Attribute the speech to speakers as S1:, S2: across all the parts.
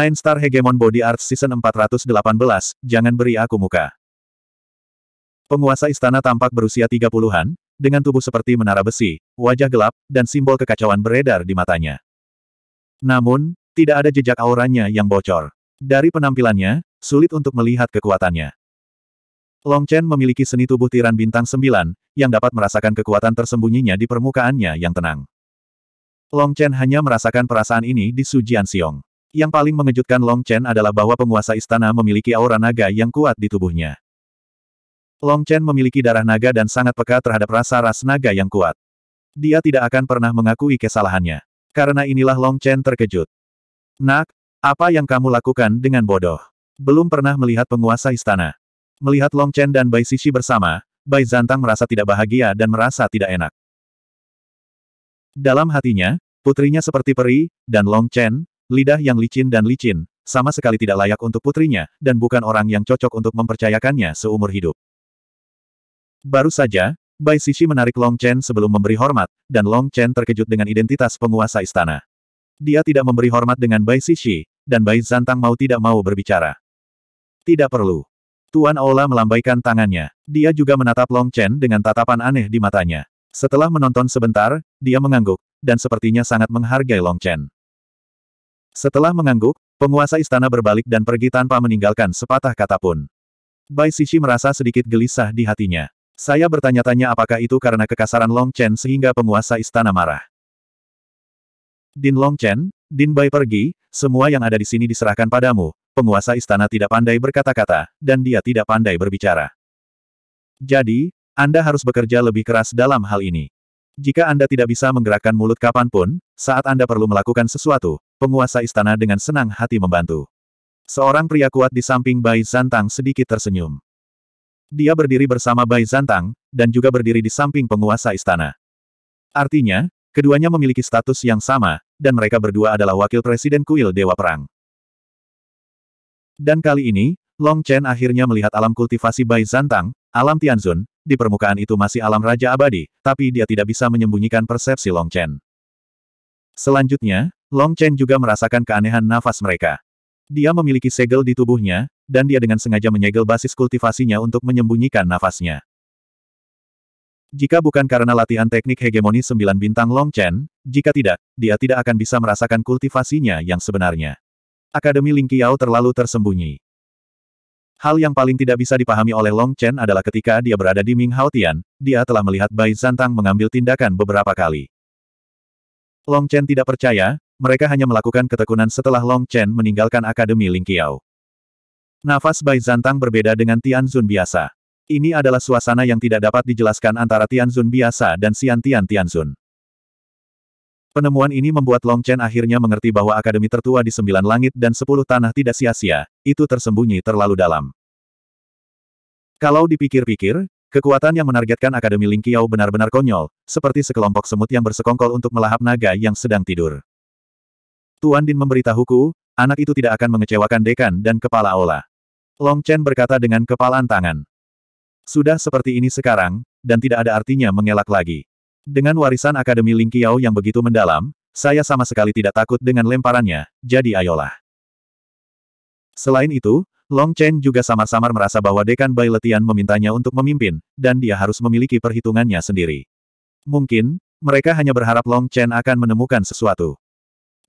S1: Nine Star Hegemon Body Arts Season 418, jangan beri aku muka. Penguasa istana tampak berusia 30-an, dengan tubuh seperti menara besi, wajah gelap, dan simbol kekacauan beredar di matanya. Namun, tidak ada jejak auranya yang bocor. Dari penampilannya, sulit untuk melihat kekuatannya. Long Chen memiliki seni tubuh tiran bintang 9, yang dapat merasakan kekuatan tersembunyinya di permukaannya yang tenang. Long Chen hanya merasakan perasaan ini di Su Jian Xiong. Yang paling mengejutkan Long Chen adalah bahwa penguasa istana memiliki aura naga yang kuat di tubuhnya. Long Chen memiliki darah naga dan sangat peka terhadap rasa ras naga yang kuat. Dia tidak akan pernah mengakui kesalahannya. Karena inilah Long Chen terkejut. Nak, apa yang kamu lakukan dengan bodoh? Belum pernah melihat penguasa istana. Melihat Long Chen dan Bai Sisi bersama, Bai Zantang merasa tidak bahagia dan merasa tidak enak. Dalam hatinya, putrinya seperti peri, dan Long Chen, Lidah yang licin dan licin, sama sekali tidak layak untuk putrinya, dan bukan orang yang cocok untuk mempercayakannya seumur hidup. Baru saja, Bai Sishi menarik Long Chen sebelum memberi hormat, dan Long Chen terkejut dengan identitas penguasa istana. Dia tidak memberi hormat dengan Bai Sishi, dan Bai Zantang mau tidak mau berbicara. Tidak perlu. Tuan Aula melambaikan tangannya. Dia juga menatap Long Chen dengan tatapan aneh di matanya. Setelah menonton sebentar, dia mengangguk, dan sepertinya sangat menghargai Long Chen. Setelah mengangguk, penguasa istana berbalik dan pergi tanpa meninggalkan sepatah kata pun. Bai Sishi merasa sedikit gelisah di hatinya. Saya bertanya-tanya apakah itu karena kekasaran Long Chen sehingga penguasa istana marah. Din Long Chen, Din Bai pergi, semua yang ada di sini diserahkan padamu, penguasa istana tidak pandai berkata-kata, dan dia tidak pandai berbicara. Jadi, Anda harus bekerja lebih keras dalam hal ini. Jika Anda tidak bisa menggerakkan mulut kapanpun, saat Anda perlu melakukan sesuatu, penguasa istana dengan senang hati membantu. Seorang pria kuat di samping Bai Zantang sedikit tersenyum. Dia berdiri bersama Bai Zantang, dan juga berdiri di samping penguasa istana. Artinya, keduanya memiliki status yang sama, dan mereka berdua adalah wakil presiden kuil Dewa Perang. Dan kali ini, Long Chen akhirnya melihat alam kultivasi Bai Zantang, alam Tianzun, di permukaan itu masih alam Raja Abadi, tapi dia tidak bisa menyembunyikan persepsi Long Chen. Selanjutnya, Long Chen juga merasakan keanehan nafas mereka. Dia memiliki segel di tubuhnya, dan dia dengan sengaja menyegel basis kultivasinya untuk menyembunyikan nafasnya. Jika bukan karena latihan teknik hegemoni sembilan bintang Long Chen, jika tidak, dia tidak akan bisa merasakan kultivasinya yang sebenarnya. Akademi Ling Qiao terlalu tersembunyi. Hal yang paling tidak bisa dipahami oleh Long Chen adalah ketika dia berada di Ming Haotian, dia telah melihat Bai Zantang mengambil tindakan beberapa kali. Long Chen tidak percaya, mereka hanya melakukan ketekunan setelah Long Chen meninggalkan Akademi Ling Qiao. Nafas Bai Zantang berbeda dengan Tian Zun biasa. Ini adalah suasana yang tidak dapat dijelaskan antara Tian Zun biasa dan Xian Tian Zun. Penemuan ini membuat Long Chen akhirnya mengerti bahwa akademi tertua di Sembilan Langit dan Sepuluh Tanah tidak sia-sia, itu tersembunyi terlalu dalam. Kalau dipikir-pikir, Kekuatan yang menargetkan Akademi Ling Qiao benar-benar konyol, seperti sekelompok semut yang bersekongkol untuk melahap naga yang sedang tidur. Tuan Din memberitahuku, anak itu tidak akan mengecewakan dekan dan kepala aula. Long Chen berkata dengan kepalan tangan. Sudah seperti ini sekarang, dan tidak ada artinya mengelak lagi. Dengan warisan Akademi Ling Qiao yang begitu mendalam, saya sama sekali tidak takut dengan lemparannya, jadi ayolah. Selain itu, Long Chen juga samar-samar merasa bahwa Dekan Bai Letian memintanya untuk memimpin, dan dia harus memiliki perhitungannya sendiri. Mungkin, mereka hanya berharap Long Chen akan menemukan sesuatu.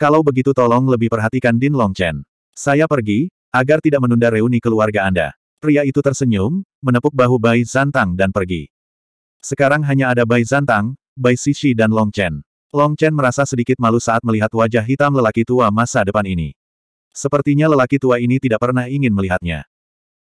S1: Kalau begitu tolong lebih perhatikan Din Longchen. Saya pergi, agar tidak menunda reuni keluarga Anda. Pria itu tersenyum, menepuk bahu Bai Zantang dan pergi. Sekarang hanya ada Bai Zantang, Bai Sishi dan Long Chen. Long Chen merasa sedikit malu saat melihat wajah hitam lelaki tua masa depan ini. Sepertinya lelaki tua ini tidak pernah ingin melihatnya.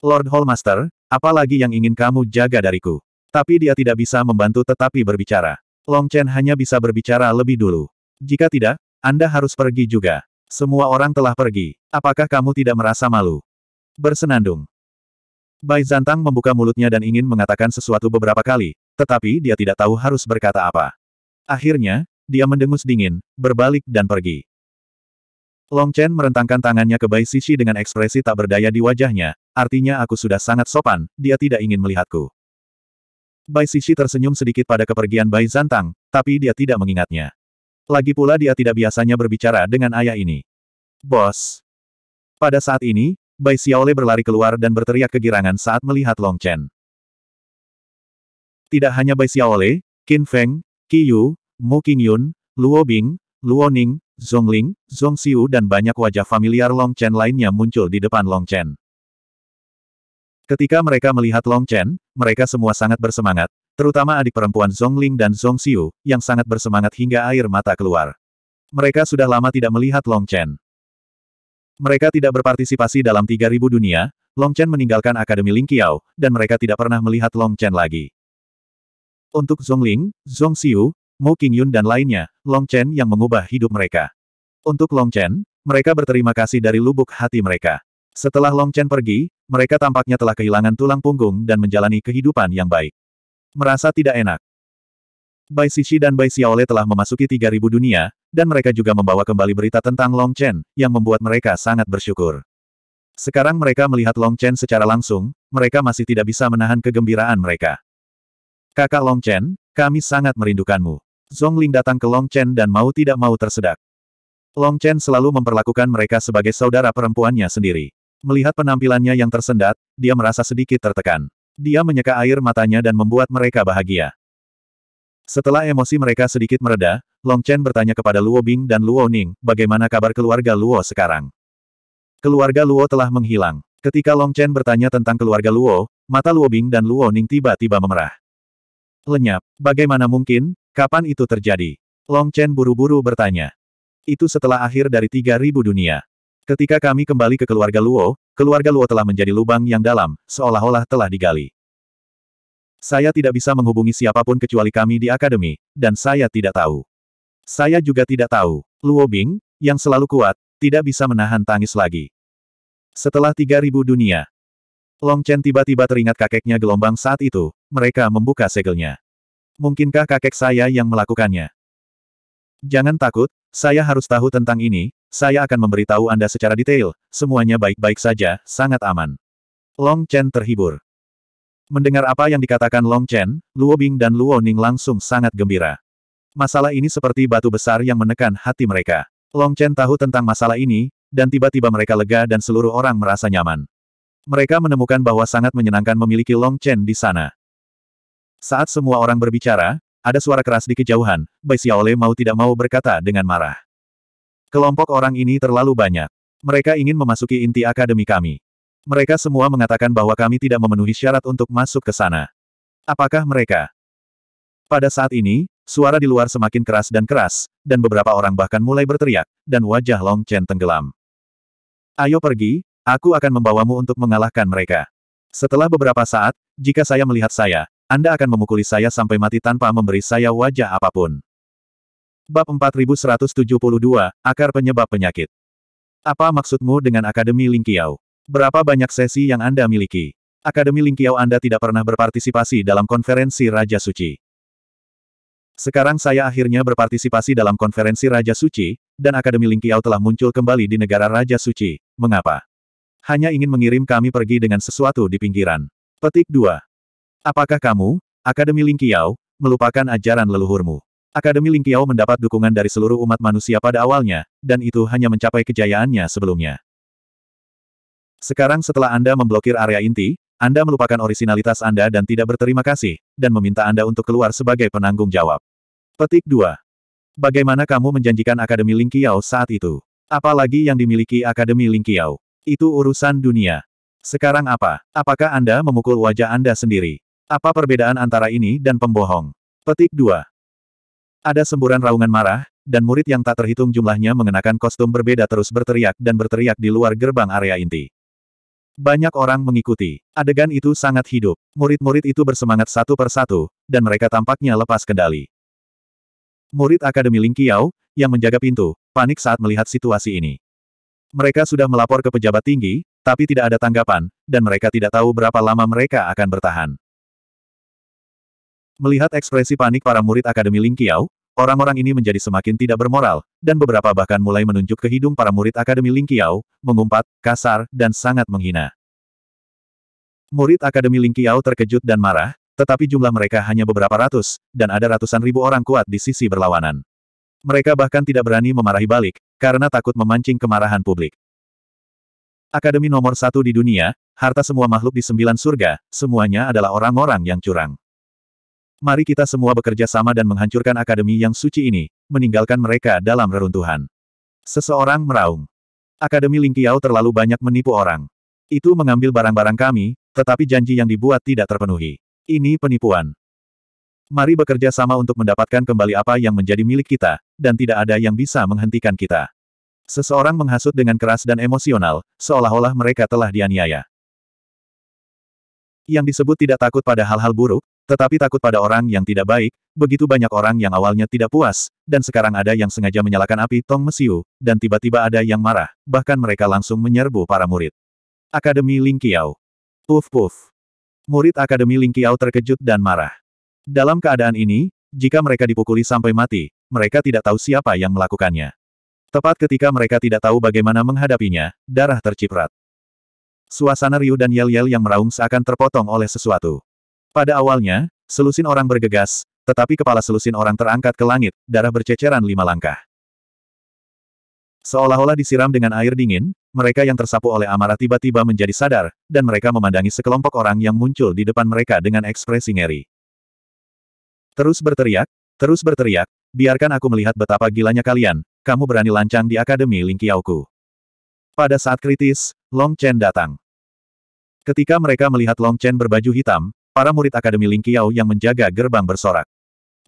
S1: Lord Hallmaster, apalagi yang ingin kamu jaga dariku? Tapi dia tidak bisa membantu tetapi berbicara. Long Chen hanya bisa berbicara lebih dulu. Jika tidak, anda harus pergi juga. Semua orang telah pergi. Apakah kamu tidak merasa malu? Bersenandung. Bai Zantang membuka mulutnya dan ingin mengatakan sesuatu beberapa kali, tetapi dia tidak tahu harus berkata apa. Akhirnya, dia mendengus dingin, berbalik dan pergi. Long Chen merentangkan tangannya ke Bai Sisi dengan ekspresi tak berdaya di wajahnya, artinya aku sudah sangat sopan, dia tidak ingin melihatku. Bai Sisi tersenyum sedikit pada kepergian Bai Zantang, tapi dia tidak mengingatnya. Lagi pula dia tidak biasanya berbicara dengan ayah ini. Bos. Pada saat ini, Bai Xiaole berlari keluar dan berteriak kegirangan saat melihat Long Chen. Tidak hanya Bai Xiaole, Qin Feng, Qi Yu, Mu Qingyun, Luo Bing, Luo Ning, Ling, Zhong Xiu dan banyak wajah familiar Long Chen lainnya muncul di depan Long Chen. Ketika mereka melihat Long Chen, mereka semua sangat bersemangat, Terutama adik perempuan Zongling dan Zong Xiu, yang sangat bersemangat hingga air mata keluar. Mereka sudah lama tidak melihat Long Chen. Mereka tidak berpartisipasi dalam 3000 dunia, Long Chen meninggalkan Akademi Ling Qiao, dan mereka tidak pernah melihat Long Chen lagi. Untuk Zongling, Zong Xiu, Mo Qingyun dan lainnya, Long Chen yang mengubah hidup mereka. Untuk Long Chen, mereka berterima kasih dari lubuk hati mereka. Setelah Long Chen pergi, mereka tampaknya telah kehilangan tulang punggung dan menjalani kehidupan yang baik. Merasa tidak enak. Bai Xixi dan Bai Xiaole telah memasuki 3000 dunia, dan mereka juga membawa kembali berita tentang Long Chen, yang membuat mereka sangat bersyukur. Sekarang mereka melihat Long Chen secara langsung, mereka masih tidak bisa menahan kegembiraan mereka. Kakak Long Chen, kami sangat merindukanmu. Zhong Ling datang ke Long Chen dan mau tidak mau tersedak. Long Chen selalu memperlakukan mereka sebagai saudara perempuannya sendiri. Melihat penampilannya yang tersendat, dia merasa sedikit tertekan. Dia menyeka air matanya dan membuat mereka bahagia. Setelah emosi mereka sedikit mereda, Long Chen bertanya kepada Luo Bing dan Luo Ning, bagaimana kabar keluarga Luo sekarang? Keluarga Luo telah menghilang. Ketika Long Chen bertanya tentang keluarga Luo, mata Luo Bing dan Luo Ning tiba-tiba memerah. Lenyap, bagaimana mungkin, kapan itu terjadi? Long Chen buru-buru bertanya. Itu setelah akhir dari 3000 dunia. Ketika kami kembali ke keluarga Luo, keluarga Luo telah menjadi lubang yang dalam, seolah-olah telah digali. Saya tidak bisa menghubungi siapapun kecuali kami di akademi, dan saya tidak tahu. Saya juga tidak tahu. Luo Bing, yang selalu kuat, tidak bisa menahan tangis lagi. Setelah 3000 dunia, Long Chen tiba-tiba teringat kakeknya gelombang saat itu, mereka membuka segelnya. Mungkinkah kakek saya yang melakukannya? Jangan takut, saya harus tahu tentang ini, saya akan memberitahu Anda secara detail, semuanya baik-baik saja, sangat aman. Long Chen terhibur. Mendengar apa yang dikatakan Long Chen, Luo Bing dan Luo Ning langsung sangat gembira. Masalah ini seperti batu besar yang menekan hati mereka. Long Chen tahu tentang masalah ini, dan tiba-tiba mereka lega dan seluruh orang merasa nyaman. Mereka menemukan bahwa sangat menyenangkan memiliki Long Chen di sana. Saat semua orang berbicara, ada suara keras di kejauhan, Bai Xiaole mau tidak mau berkata dengan marah. Kelompok orang ini terlalu banyak. Mereka ingin memasuki inti akademi kami. Mereka semua mengatakan bahwa kami tidak memenuhi syarat untuk masuk ke sana. Apakah mereka? Pada saat ini, suara di luar semakin keras dan keras, dan beberapa orang bahkan mulai berteriak, dan wajah Long Chen tenggelam. Ayo pergi, aku akan membawamu untuk mengalahkan mereka. Setelah beberapa saat, jika saya melihat saya, Anda akan memukuli saya sampai mati tanpa memberi saya wajah apapun. Bab 4172, Akar Penyebab Penyakit. Apa maksudmu dengan Akademi Lingkiau? Berapa banyak sesi yang Anda miliki? Akademi Lingkiau Anda tidak pernah berpartisipasi dalam konferensi Raja Suci. Sekarang saya akhirnya berpartisipasi dalam konferensi Raja Suci, dan Akademi Lingkiau telah muncul kembali di negara Raja Suci. Mengapa? Hanya ingin mengirim kami pergi dengan sesuatu di pinggiran. Petik 2. Apakah kamu, Akademi Lingkiau, melupakan ajaran leluhurmu? Akademi Ling Lingqiao mendapat dukungan dari seluruh umat manusia pada awalnya, dan itu hanya mencapai kejayaannya sebelumnya. Sekarang setelah Anda memblokir area inti, Anda melupakan orisinalitas Anda dan tidak berterima kasih, dan meminta Anda untuk keluar sebagai penanggung jawab. Petik 2. Bagaimana kamu menjanjikan Akademi Ling Lingqiao saat itu? Apalagi yang dimiliki Akademi Ling Lingqiao? Itu urusan dunia. Sekarang apa? Apakah Anda memukul wajah Anda sendiri? Apa perbedaan antara ini dan pembohong? Petik 2. Ada semburan raungan marah, dan murid yang tak terhitung jumlahnya mengenakan kostum berbeda terus berteriak dan berteriak di luar gerbang area inti. Banyak orang mengikuti. Adegan itu sangat hidup. Murid-murid itu bersemangat satu per satu, dan mereka tampaknya lepas kendali. Murid Akademi Lingkiau, yang menjaga pintu, panik saat melihat situasi ini. Mereka sudah melapor ke pejabat tinggi, tapi tidak ada tanggapan, dan mereka tidak tahu berapa lama mereka akan bertahan. Melihat ekspresi panik para murid Akademi Ling Lingqiao, orang-orang ini menjadi semakin tidak bermoral, dan beberapa bahkan mulai menunjuk ke hidung para murid Akademi Ling Lingqiao, mengumpat, kasar, dan sangat menghina. Murid Akademi Ling Lingqiao terkejut dan marah, tetapi jumlah mereka hanya beberapa ratus, dan ada ratusan ribu orang kuat di sisi berlawanan. Mereka bahkan tidak berani memarahi balik, karena takut memancing kemarahan publik. Akademi nomor satu di dunia, harta semua makhluk di sembilan surga, semuanya adalah orang-orang yang curang. Mari kita semua bekerja sama dan menghancurkan akademi yang suci ini, meninggalkan mereka dalam reruntuhan. Seseorang meraung. Akademi Lingqiao terlalu banyak menipu orang. Itu mengambil barang-barang kami, tetapi janji yang dibuat tidak terpenuhi. Ini penipuan. Mari bekerja sama untuk mendapatkan kembali apa yang menjadi milik kita, dan tidak ada yang bisa menghentikan kita. Seseorang menghasut dengan keras dan emosional, seolah-olah mereka telah dianiaya. Yang disebut tidak takut pada hal-hal buruk, tetapi takut pada orang yang tidak baik, begitu banyak orang yang awalnya tidak puas, dan sekarang ada yang sengaja menyalakan api Tong Mesiu, dan tiba-tiba ada yang marah, bahkan mereka langsung menyerbu para murid. Akademi Ling Qiao. Puf puf. Murid Akademi Ling Qiao terkejut dan marah. Dalam keadaan ini, jika mereka dipukuli sampai mati, mereka tidak tahu siapa yang melakukannya. Tepat ketika mereka tidak tahu bagaimana menghadapinya, darah terciprat. Suasana Ryu dan Yel-Yel yang meraung seakan terpotong oleh sesuatu. Pada awalnya, selusin orang bergegas, tetapi kepala selusin orang terangkat ke langit, darah berceceran lima langkah. Seolah-olah disiram dengan air dingin, mereka yang tersapu oleh amarah tiba-tiba menjadi sadar, dan mereka memandangi sekelompok orang yang muncul di depan mereka dengan ekspresi ngeri. Terus berteriak, terus berteriak, biarkan aku melihat betapa gilanya kalian, kamu berani lancang di Akademi Lingkiauku. Pada saat kritis, Long Chen datang. Ketika mereka melihat Long Chen berbaju hitam, Para murid Akademi Ling Qiao yang menjaga gerbang bersorak.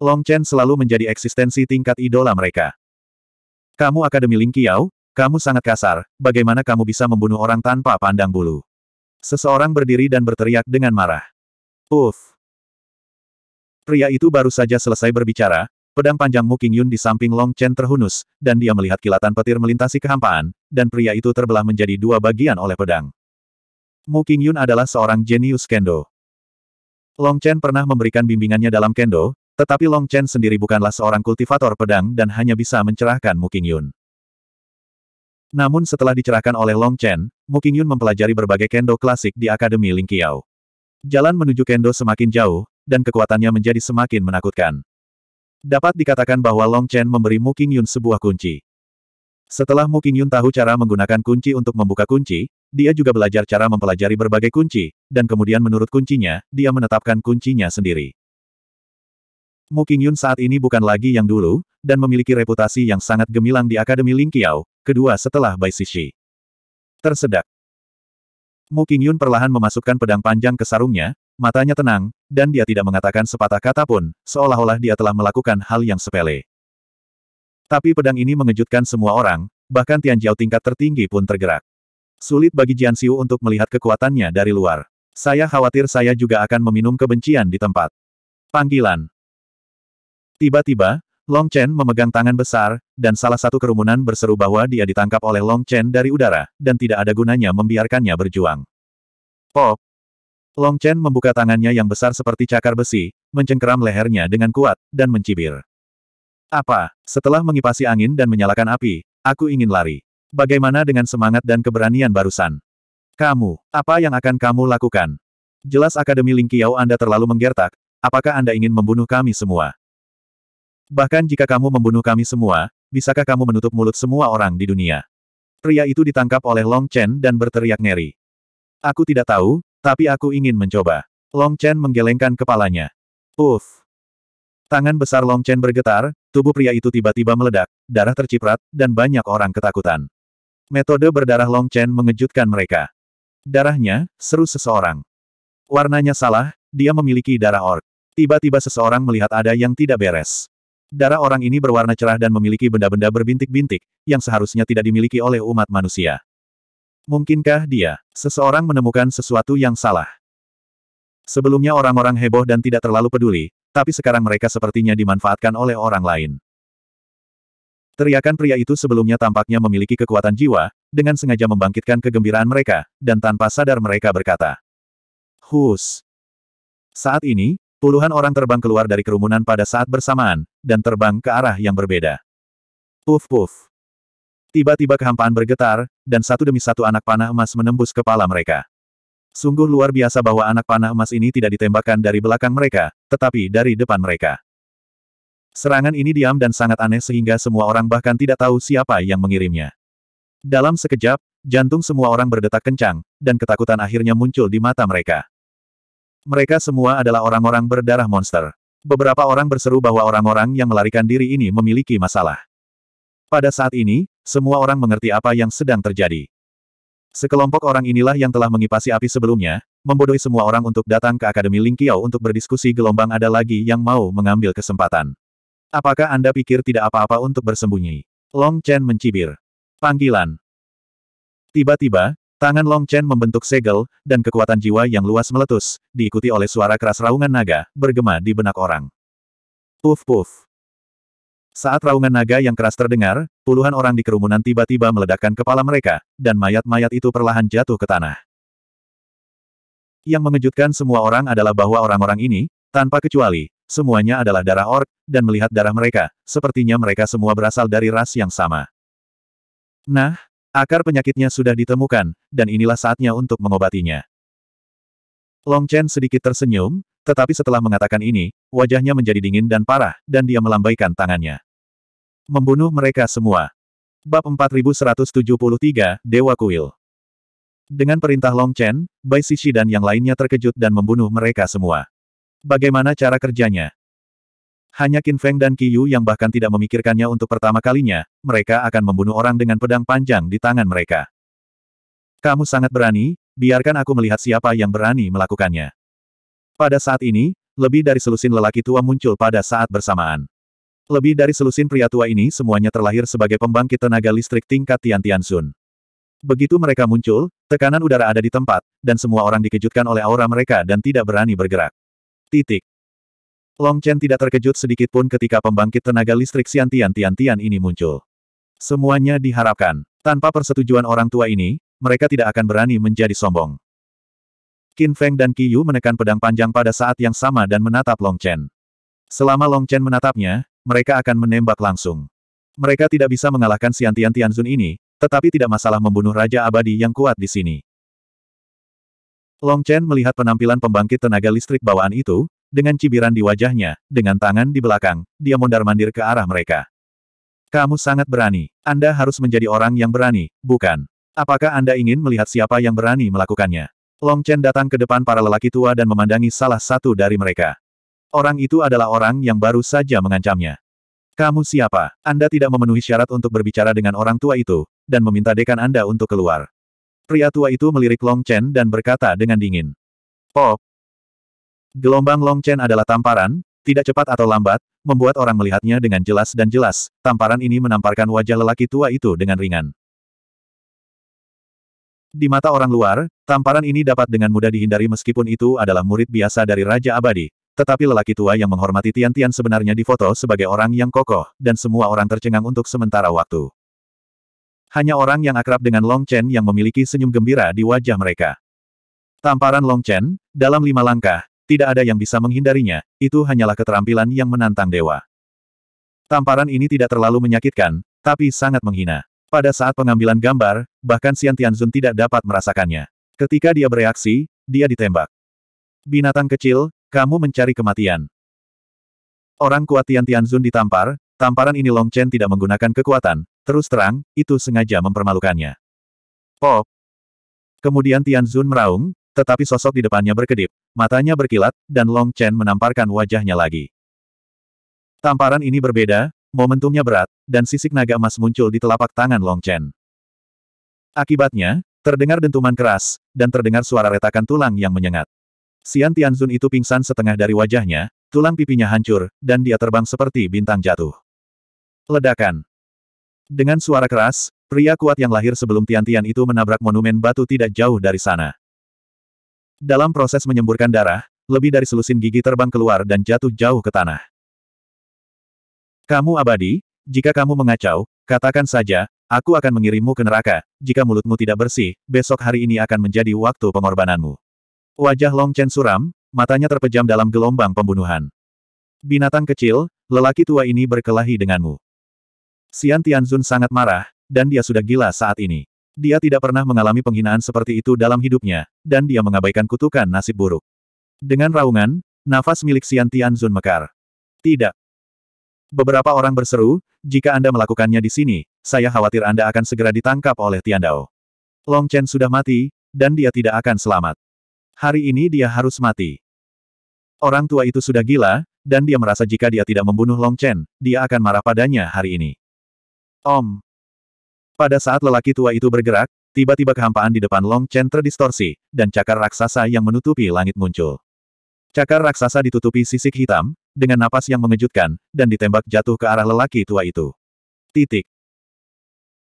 S1: Long Chen selalu menjadi eksistensi tingkat idola mereka. Kamu Akademi Ling Qiao, kamu sangat kasar, bagaimana kamu bisa membunuh orang tanpa pandang bulu? Seseorang berdiri dan berteriak dengan marah. Uff! Pria itu baru saja selesai berbicara, Pedang panjang Mu Qingyun di samping Long Chen terhunus, dan dia melihat kilatan petir melintasi kehampaan, dan pria itu terbelah menjadi dua bagian oleh pedang. Mu Qingyun adalah seorang jenius kendo. Long Chen pernah memberikan bimbingannya dalam kendo, tetapi Long Chen sendiri bukanlah seorang kultivator pedang dan hanya bisa mencerahkan Mukin Yun. Namun setelah dicerahkan oleh Long Chen, Mukin Yun mempelajari berbagai kendo klasik di Akademi Ling Lingqiao. Jalan menuju kendo semakin jauh, dan kekuatannya menjadi semakin menakutkan. Dapat dikatakan bahwa Long Chen memberi Mukin Yun sebuah kunci. Setelah Mu Qingyun tahu cara menggunakan kunci untuk membuka kunci, dia juga belajar cara mempelajari berbagai kunci, dan kemudian menurut kuncinya, dia menetapkan kuncinya sendiri. Mu Qingyun saat ini bukan lagi yang dulu, dan memiliki reputasi yang sangat gemilang di Akademi Lingqiao, kedua setelah Bai Sishi. Tersedak. Mu Qingyun perlahan memasukkan pedang panjang ke sarungnya, matanya tenang, dan dia tidak mengatakan sepatah kata pun, seolah-olah dia telah melakukan hal yang sepele. Tapi pedang ini mengejutkan semua orang, bahkan Tian Jiao tingkat tertinggi pun tergerak. Sulit bagi Jian Xiu untuk melihat kekuatannya dari luar. Saya khawatir saya juga akan meminum kebencian di tempat. Panggilan. Tiba-tiba, Long Chen memegang tangan besar, dan salah satu kerumunan berseru bahwa dia ditangkap oleh Long Chen dari udara, dan tidak ada gunanya membiarkannya berjuang. Pop! Long Chen membuka tangannya yang besar seperti cakar besi, mencengkeram lehernya dengan kuat, dan mencibir. Apa? Setelah mengipasi angin dan menyalakan api, aku ingin lari. Bagaimana dengan semangat dan keberanian barusan? Kamu, apa yang akan kamu lakukan? Jelas Akademi Lingqiao Anda terlalu menggertak, apakah Anda ingin membunuh kami semua? Bahkan jika kamu membunuh kami semua, bisakah kamu menutup mulut semua orang di dunia? Pria itu ditangkap oleh Long Chen dan berteriak ngeri. Aku tidak tahu, tapi aku ingin mencoba. Long Chen menggelengkan kepalanya. Uff. Tangan besar Long Chen bergetar, Tubuh pria itu tiba-tiba meledak, darah terciprat, dan banyak orang ketakutan. Metode berdarah Long Chen mengejutkan mereka. Darahnya, seru seseorang. Warnanya salah, dia memiliki darah ork. Tiba-tiba seseorang melihat ada yang tidak beres. Darah orang ini berwarna cerah dan memiliki benda-benda berbintik-bintik, yang seharusnya tidak dimiliki oleh umat manusia. Mungkinkah dia, seseorang menemukan sesuatu yang salah? Sebelumnya orang-orang heboh dan tidak terlalu peduli, tapi sekarang mereka sepertinya dimanfaatkan oleh orang lain. Teriakan pria itu sebelumnya tampaknya memiliki kekuatan jiwa, dengan sengaja membangkitkan kegembiraan mereka, dan tanpa sadar mereka berkata. Hus. Saat ini, puluhan orang terbang keluar dari kerumunan pada saat bersamaan, dan terbang ke arah yang berbeda. Puf puf. Tiba-tiba kehampaan bergetar, dan satu demi satu anak panah emas menembus kepala mereka. Sungguh luar biasa bahwa anak panah emas ini tidak ditembakkan dari belakang mereka, tetapi dari depan mereka. Serangan ini diam dan sangat aneh sehingga semua orang bahkan tidak tahu siapa yang mengirimnya. Dalam sekejap, jantung semua orang berdetak kencang, dan ketakutan akhirnya muncul di mata mereka. Mereka semua adalah orang-orang berdarah monster. Beberapa orang berseru bahwa orang-orang yang melarikan diri ini memiliki masalah. Pada saat ini, semua orang mengerti apa yang sedang terjadi. Sekelompok orang inilah yang telah mengipasi api sebelumnya, membodohi semua orang untuk datang ke Akademi Lingqiao untuk berdiskusi gelombang ada lagi yang mau mengambil kesempatan. Apakah Anda pikir tidak apa-apa untuk bersembunyi? Long Chen mencibir. Panggilan. Tiba-tiba, tangan Long Chen membentuk segel, dan kekuatan jiwa yang luas meletus, diikuti oleh suara keras raungan naga, bergema di benak orang. Puf-puf. Saat raungan naga yang keras terdengar, puluhan orang di kerumunan tiba-tiba meledakkan kepala mereka, dan mayat-mayat itu perlahan jatuh ke tanah. Yang mengejutkan semua orang adalah bahwa orang-orang ini, tanpa kecuali, semuanya adalah darah ork, dan melihat darah mereka, sepertinya mereka semua berasal dari ras yang sama. Nah, akar penyakitnya sudah ditemukan, dan inilah saatnya untuk mengobatinya. Long Chen sedikit tersenyum, tetapi setelah mengatakan ini, wajahnya menjadi dingin dan parah, dan dia melambaikan tangannya. Membunuh mereka semua. Bab 4173, Dewa Kuil. Dengan perintah Long Chen, Bai Xixi dan yang lainnya terkejut dan membunuh mereka semua. Bagaimana cara kerjanya? Hanya Qin Feng dan Qi Yu yang bahkan tidak memikirkannya untuk pertama kalinya, mereka akan membunuh orang dengan pedang panjang di tangan mereka. Kamu sangat berani, biarkan aku melihat siapa yang berani melakukannya. Pada saat ini, lebih dari selusin lelaki tua muncul pada saat bersamaan. Lebih dari selusin pria tua ini semuanya terlahir sebagai pembangkit tenaga listrik tingkat Tian Tian Sun. Begitu mereka muncul, tekanan udara ada di tempat, dan semua orang dikejutkan oleh aura mereka dan tidak berani bergerak. Titik. Long Chen tidak terkejut sedikit pun ketika pembangkit tenaga listrik Xian Tian Tian Tian ini muncul. Semuanya diharapkan. Tanpa persetujuan orang tua ini, mereka tidak akan berani menjadi sombong. Qin Feng dan Yu menekan pedang panjang pada saat yang sama dan menatap Long Chen. Selama Long Chen menatapnya, mereka akan menembak langsung. Mereka tidak bisa mengalahkan Xiantian Tianzun ini, tetapi tidak masalah membunuh Raja Abadi yang kuat di sini. Long Chen melihat penampilan pembangkit tenaga listrik bawaan itu, dengan cibiran di wajahnya, dengan tangan di belakang, dia mondar-mandir ke arah mereka. Kamu sangat berani. Anda harus menjadi orang yang berani, bukan? Apakah Anda ingin melihat siapa yang berani melakukannya? Long Chen datang ke depan para lelaki tua dan memandangi salah satu dari mereka. Orang itu adalah orang yang baru saja mengancamnya. Kamu siapa? Anda tidak memenuhi syarat untuk berbicara dengan orang tua itu, dan meminta dekan Anda untuk keluar. Pria tua itu melirik Long Chen dan berkata dengan dingin. Pop! Gelombang Long Chen adalah tamparan, tidak cepat atau lambat, membuat orang melihatnya dengan jelas dan jelas, tamparan ini menamparkan wajah lelaki tua itu dengan ringan. Di mata orang luar, tamparan ini dapat dengan mudah dihindari meskipun itu adalah murid biasa dari Raja Abadi. Tetapi lelaki tua yang menghormati Tian Tian sebenarnya difoto sebagai orang yang kokoh, dan semua orang tercengang untuk sementara waktu. Hanya orang yang akrab dengan Long Chen yang memiliki senyum gembira di wajah mereka. Tamparan Long Chen, dalam lima langkah, tidak ada yang bisa menghindarinya, itu hanyalah keterampilan yang menantang dewa. Tamparan ini tidak terlalu menyakitkan, tapi sangat menghina. Pada saat pengambilan gambar, bahkan Xian Tianzun tidak dapat merasakannya. Ketika dia bereaksi, dia ditembak. Binatang kecil, kamu mencari kematian. Orang kuat Tian Tianzun ditampar, tamparan ini Long Chen tidak menggunakan kekuatan, terus terang, itu sengaja mempermalukannya. Pop! Kemudian Tianzun meraung, tetapi sosok di depannya berkedip, matanya berkilat, dan Long Chen menamparkan wajahnya lagi. Tamparan ini berbeda, Momentumnya berat, dan sisik naga emas muncul di telapak tangan Long Chen. Akibatnya, terdengar dentuman keras, dan terdengar suara retakan tulang yang menyengat. Xian Tianzun itu pingsan setengah dari wajahnya, tulang pipinya hancur, dan dia terbang seperti bintang jatuh. Ledakan. Dengan suara keras, pria kuat yang lahir sebelum Tian -tian itu menabrak monumen batu tidak jauh dari sana. Dalam proses menyemburkan darah, lebih dari selusin gigi terbang keluar dan jatuh jauh ke tanah. Kamu abadi, jika kamu mengacau, katakan saja, aku akan mengirimmu ke neraka, jika mulutmu tidak bersih, besok hari ini akan menjadi waktu pengorbananmu. Wajah Long Chen suram, matanya terpejam dalam gelombang pembunuhan. Binatang kecil, lelaki tua ini berkelahi denganmu. Xian Tianzun sangat marah, dan dia sudah gila saat ini. Dia tidak pernah mengalami penghinaan seperti itu dalam hidupnya, dan dia mengabaikan kutukan nasib buruk. Dengan raungan, nafas milik Xian Tianzun mekar. Tidak, Beberapa orang berseru, jika Anda melakukannya di sini, saya khawatir Anda akan segera ditangkap oleh Tiandao. Long Chen sudah mati, dan dia tidak akan selamat. Hari ini dia harus mati. Orang tua itu sudah gila, dan dia merasa jika dia tidak membunuh Long Chen, dia akan marah padanya hari ini. Om. Pada saat lelaki tua itu bergerak, tiba-tiba kehampaan di depan Long Chen terdistorsi, dan cakar raksasa yang menutupi langit muncul. Cakar raksasa ditutupi sisik hitam, dengan napas yang mengejutkan, dan ditembak jatuh ke arah lelaki tua itu. Titik.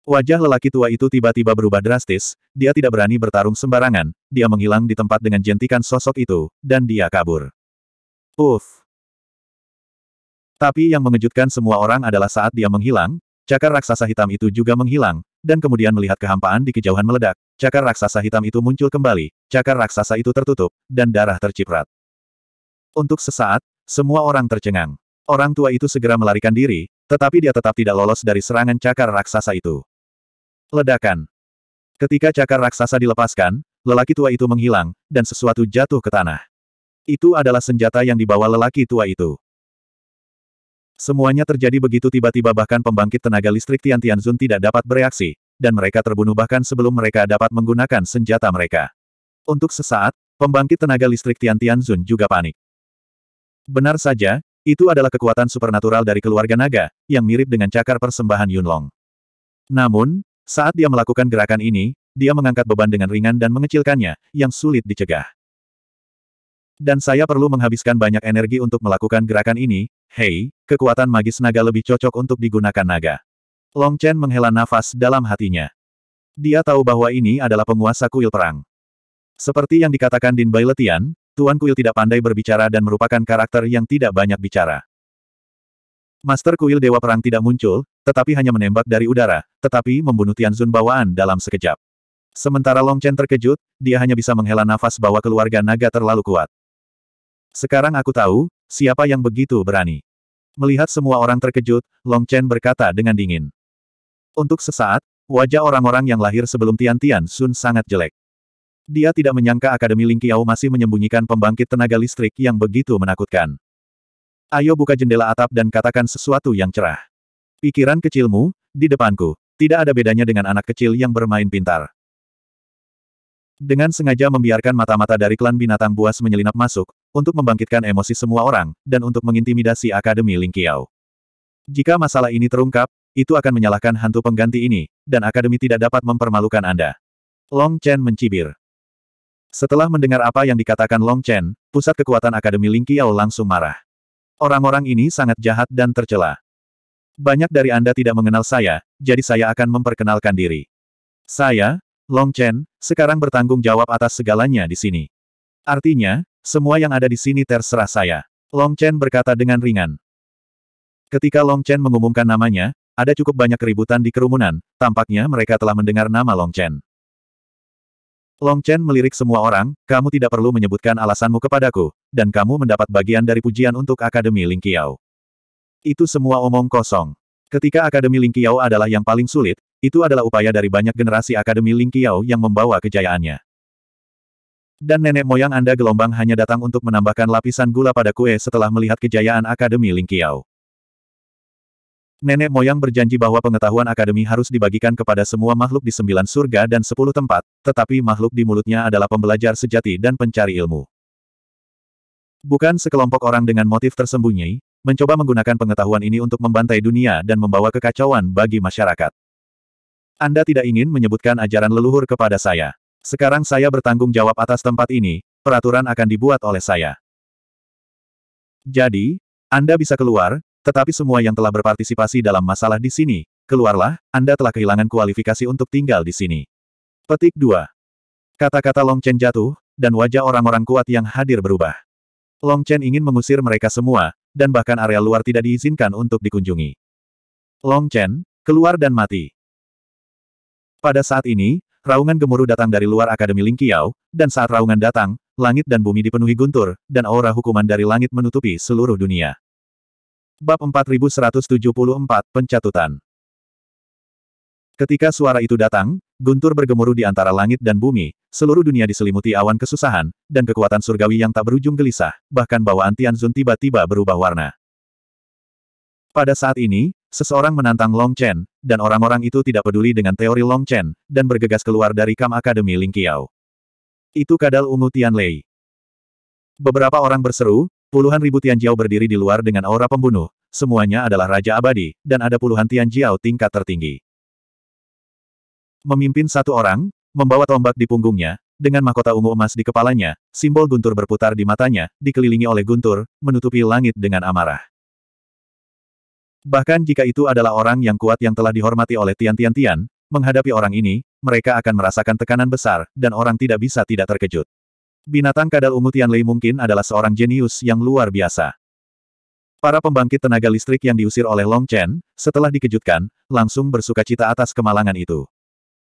S1: Wajah lelaki tua itu tiba-tiba berubah drastis, dia tidak berani bertarung sembarangan, dia menghilang di tempat dengan jentikan sosok itu, dan dia kabur. Uff. Tapi yang mengejutkan semua orang adalah saat dia menghilang, cakar raksasa hitam itu juga menghilang, dan kemudian melihat kehampaan di kejauhan meledak, cakar raksasa hitam itu muncul kembali, cakar raksasa itu tertutup, dan darah terciprat. Untuk sesaat, semua orang tercengang. Orang tua itu segera melarikan diri, tetapi dia tetap tidak lolos dari serangan cakar raksasa itu. Ledakan. Ketika cakar raksasa dilepaskan, lelaki tua itu menghilang, dan sesuatu jatuh ke tanah. Itu adalah senjata yang dibawa lelaki tua itu. Semuanya terjadi begitu tiba-tiba bahkan pembangkit tenaga listrik Tian Tianzun tidak dapat bereaksi, dan mereka terbunuh bahkan sebelum mereka dapat menggunakan senjata mereka. Untuk sesaat, pembangkit tenaga listrik Tian Tianzun juga panik. Benar saja, itu adalah kekuatan supernatural dari keluarga naga, yang mirip dengan cakar persembahan Yunlong. Namun, saat dia melakukan gerakan ini, dia mengangkat beban dengan ringan dan mengecilkannya, yang sulit dicegah. Dan saya perlu menghabiskan banyak energi untuk melakukan gerakan ini, hei, kekuatan magis naga lebih cocok untuk digunakan naga. Long Chen menghela nafas dalam hatinya. Dia tahu bahwa ini adalah penguasa kuil perang. Seperti yang dikatakan Din Bailetian, Tuan Kuil tidak pandai berbicara dan merupakan karakter yang tidak banyak bicara. Master Kuil Dewa Perang tidak muncul, tetapi hanya menembak dari udara, tetapi membunuh Tian Zun bawaan dalam sekejap. Sementara Long Chen terkejut, dia hanya bisa menghela nafas bahwa keluarga naga terlalu kuat. Sekarang aku tahu, siapa yang begitu berani. Melihat semua orang terkejut, Long Chen berkata dengan dingin. Untuk sesaat, wajah orang-orang yang lahir sebelum Tian Tian Sun sangat jelek. Dia tidak menyangka Akademi Ling Qiao masih menyembunyikan pembangkit tenaga listrik yang begitu menakutkan. Ayo buka jendela atap dan katakan sesuatu yang cerah. Pikiran kecilmu, di depanku, tidak ada bedanya dengan anak kecil yang bermain pintar. Dengan sengaja membiarkan mata-mata dari klan binatang buas menyelinap masuk, untuk membangkitkan emosi semua orang, dan untuk mengintimidasi Akademi Ling Qiao. Jika masalah ini terungkap, itu akan menyalahkan hantu pengganti ini, dan Akademi tidak dapat mempermalukan Anda. Long Chen mencibir. Setelah mendengar apa yang dikatakan Long Chen, pusat kekuatan Akademi Ling Qiao langsung marah. Orang-orang ini sangat jahat dan tercela. Banyak dari Anda tidak mengenal saya, jadi saya akan memperkenalkan diri. Saya, Long Chen, sekarang bertanggung jawab atas segalanya di sini. Artinya, semua yang ada di sini terserah saya. Long Chen berkata dengan ringan. Ketika Long Chen mengumumkan namanya, ada cukup banyak keributan di kerumunan, tampaknya mereka telah mendengar nama Long Chen. Long Chen melirik semua orang, kamu tidak perlu menyebutkan alasanmu kepadaku, dan kamu mendapat bagian dari pujian untuk Akademi Ling Lingqiao. Itu semua omong kosong. Ketika Akademi Ling Lingqiao adalah yang paling sulit, itu adalah upaya dari banyak generasi Akademi Ling Lingqiao yang membawa kejayaannya. Dan nenek moyang Anda gelombang hanya datang untuk menambahkan lapisan gula pada kue setelah melihat kejayaan Akademi Ling Lingqiao. Nenek moyang berjanji bahwa pengetahuan akademi harus dibagikan kepada semua makhluk di sembilan surga dan sepuluh tempat, tetapi makhluk di mulutnya adalah pembelajar sejati dan pencari ilmu. Bukan sekelompok orang dengan motif tersembunyi, mencoba menggunakan pengetahuan ini untuk membantai dunia dan membawa kekacauan bagi masyarakat. Anda tidak ingin menyebutkan ajaran leluhur kepada saya. Sekarang saya bertanggung jawab atas tempat ini, peraturan akan dibuat oleh saya. Jadi, Anda bisa keluar, tetapi semua yang telah berpartisipasi dalam masalah di sini, keluarlah, Anda telah kehilangan kualifikasi untuk tinggal di sini. Petik 2. Kata-kata Long Chen jatuh, dan wajah orang-orang kuat yang hadir berubah. Long Chen ingin mengusir mereka semua, dan bahkan area luar tidak diizinkan untuk dikunjungi. Long Chen, keluar dan mati. Pada saat ini, raungan gemuruh datang dari luar Akademi Lingqiao, dan saat raungan datang, langit dan bumi dipenuhi guntur, dan aura hukuman dari langit menutupi seluruh dunia. Bab 4174, Pencatutan Ketika suara itu datang, guntur bergemuruh di antara langit dan bumi, seluruh dunia diselimuti awan kesusahan, dan kekuatan surgawi yang tak berujung gelisah, bahkan bawaan Zun tiba-tiba berubah warna. Pada saat ini, seseorang menantang Long Chen, dan orang-orang itu tidak peduli dengan teori Long Chen, dan bergegas keluar dari Kam Akademi Qiao. Itu kadal ungu Tian Lei. Beberapa orang berseru, Puluhan ribu Tianjiao berdiri di luar dengan aura pembunuh, semuanya adalah Raja Abadi, dan ada puluhan Tianjiao tingkat tertinggi. Memimpin satu orang, membawa tombak di punggungnya, dengan mahkota ungu emas di kepalanya, simbol guntur berputar di matanya, dikelilingi oleh guntur, menutupi langit dengan amarah. Bahkan jika itu adalah orang yang kuat yang telah dihormati oleh Tian Tian Tian, menghadapi orang ini, mereka akan merasakan tekanan besar, dan orang tidak bisa tidak terkejut. Binatang kadal ungu Lei mungkin adalah seorang jenius yang luar biasa. Para pembangkit tenaga listrik yang diusir oleh Long Chen, setelah dikejutkan, langsung bersuka cita atas kemalangan itu.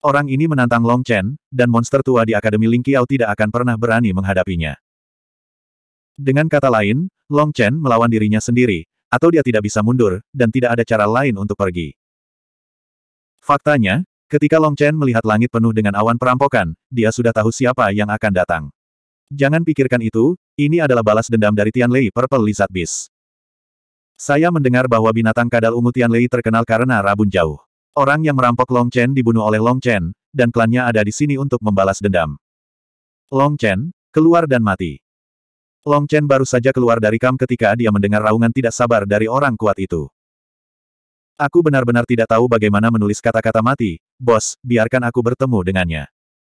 S1: Orang ini menantang Long Chen, dan monster tua di Akademi Ling Qiao tidak akan pernah berani menghadapinya. Dengan kata lain, Long Chen melawan dirinya sendiri, atau dia tidak bisa mundur, dan tidak ada cara lain untuk pergi. Faktanya, ketika Long Chen melihat langit penuh dengan awan perampokan, dia sudah tahu siapa yang akan datang. Jangan pikirkan itu, ini adalah balas dendam dari Tian Lei Purple Lizard Beast. Saya mendengar bahwa binatang kadal ungu Lei terkenal karena rabun jauh. Orang yang merampok Long Chen dibunuh oleh Long Chen, dan klannya ada di sini untuk membalas dendam. Long Chen, keluar dan mati. Long Chen baru saja keluar dari kam ketika dia mendengar raungan tidak sabar dari orang kuat itu. Aku benar-benar tidak tahu bagaimana menulis kata-kata mati, bos, biarkan aku bertemu dengannya.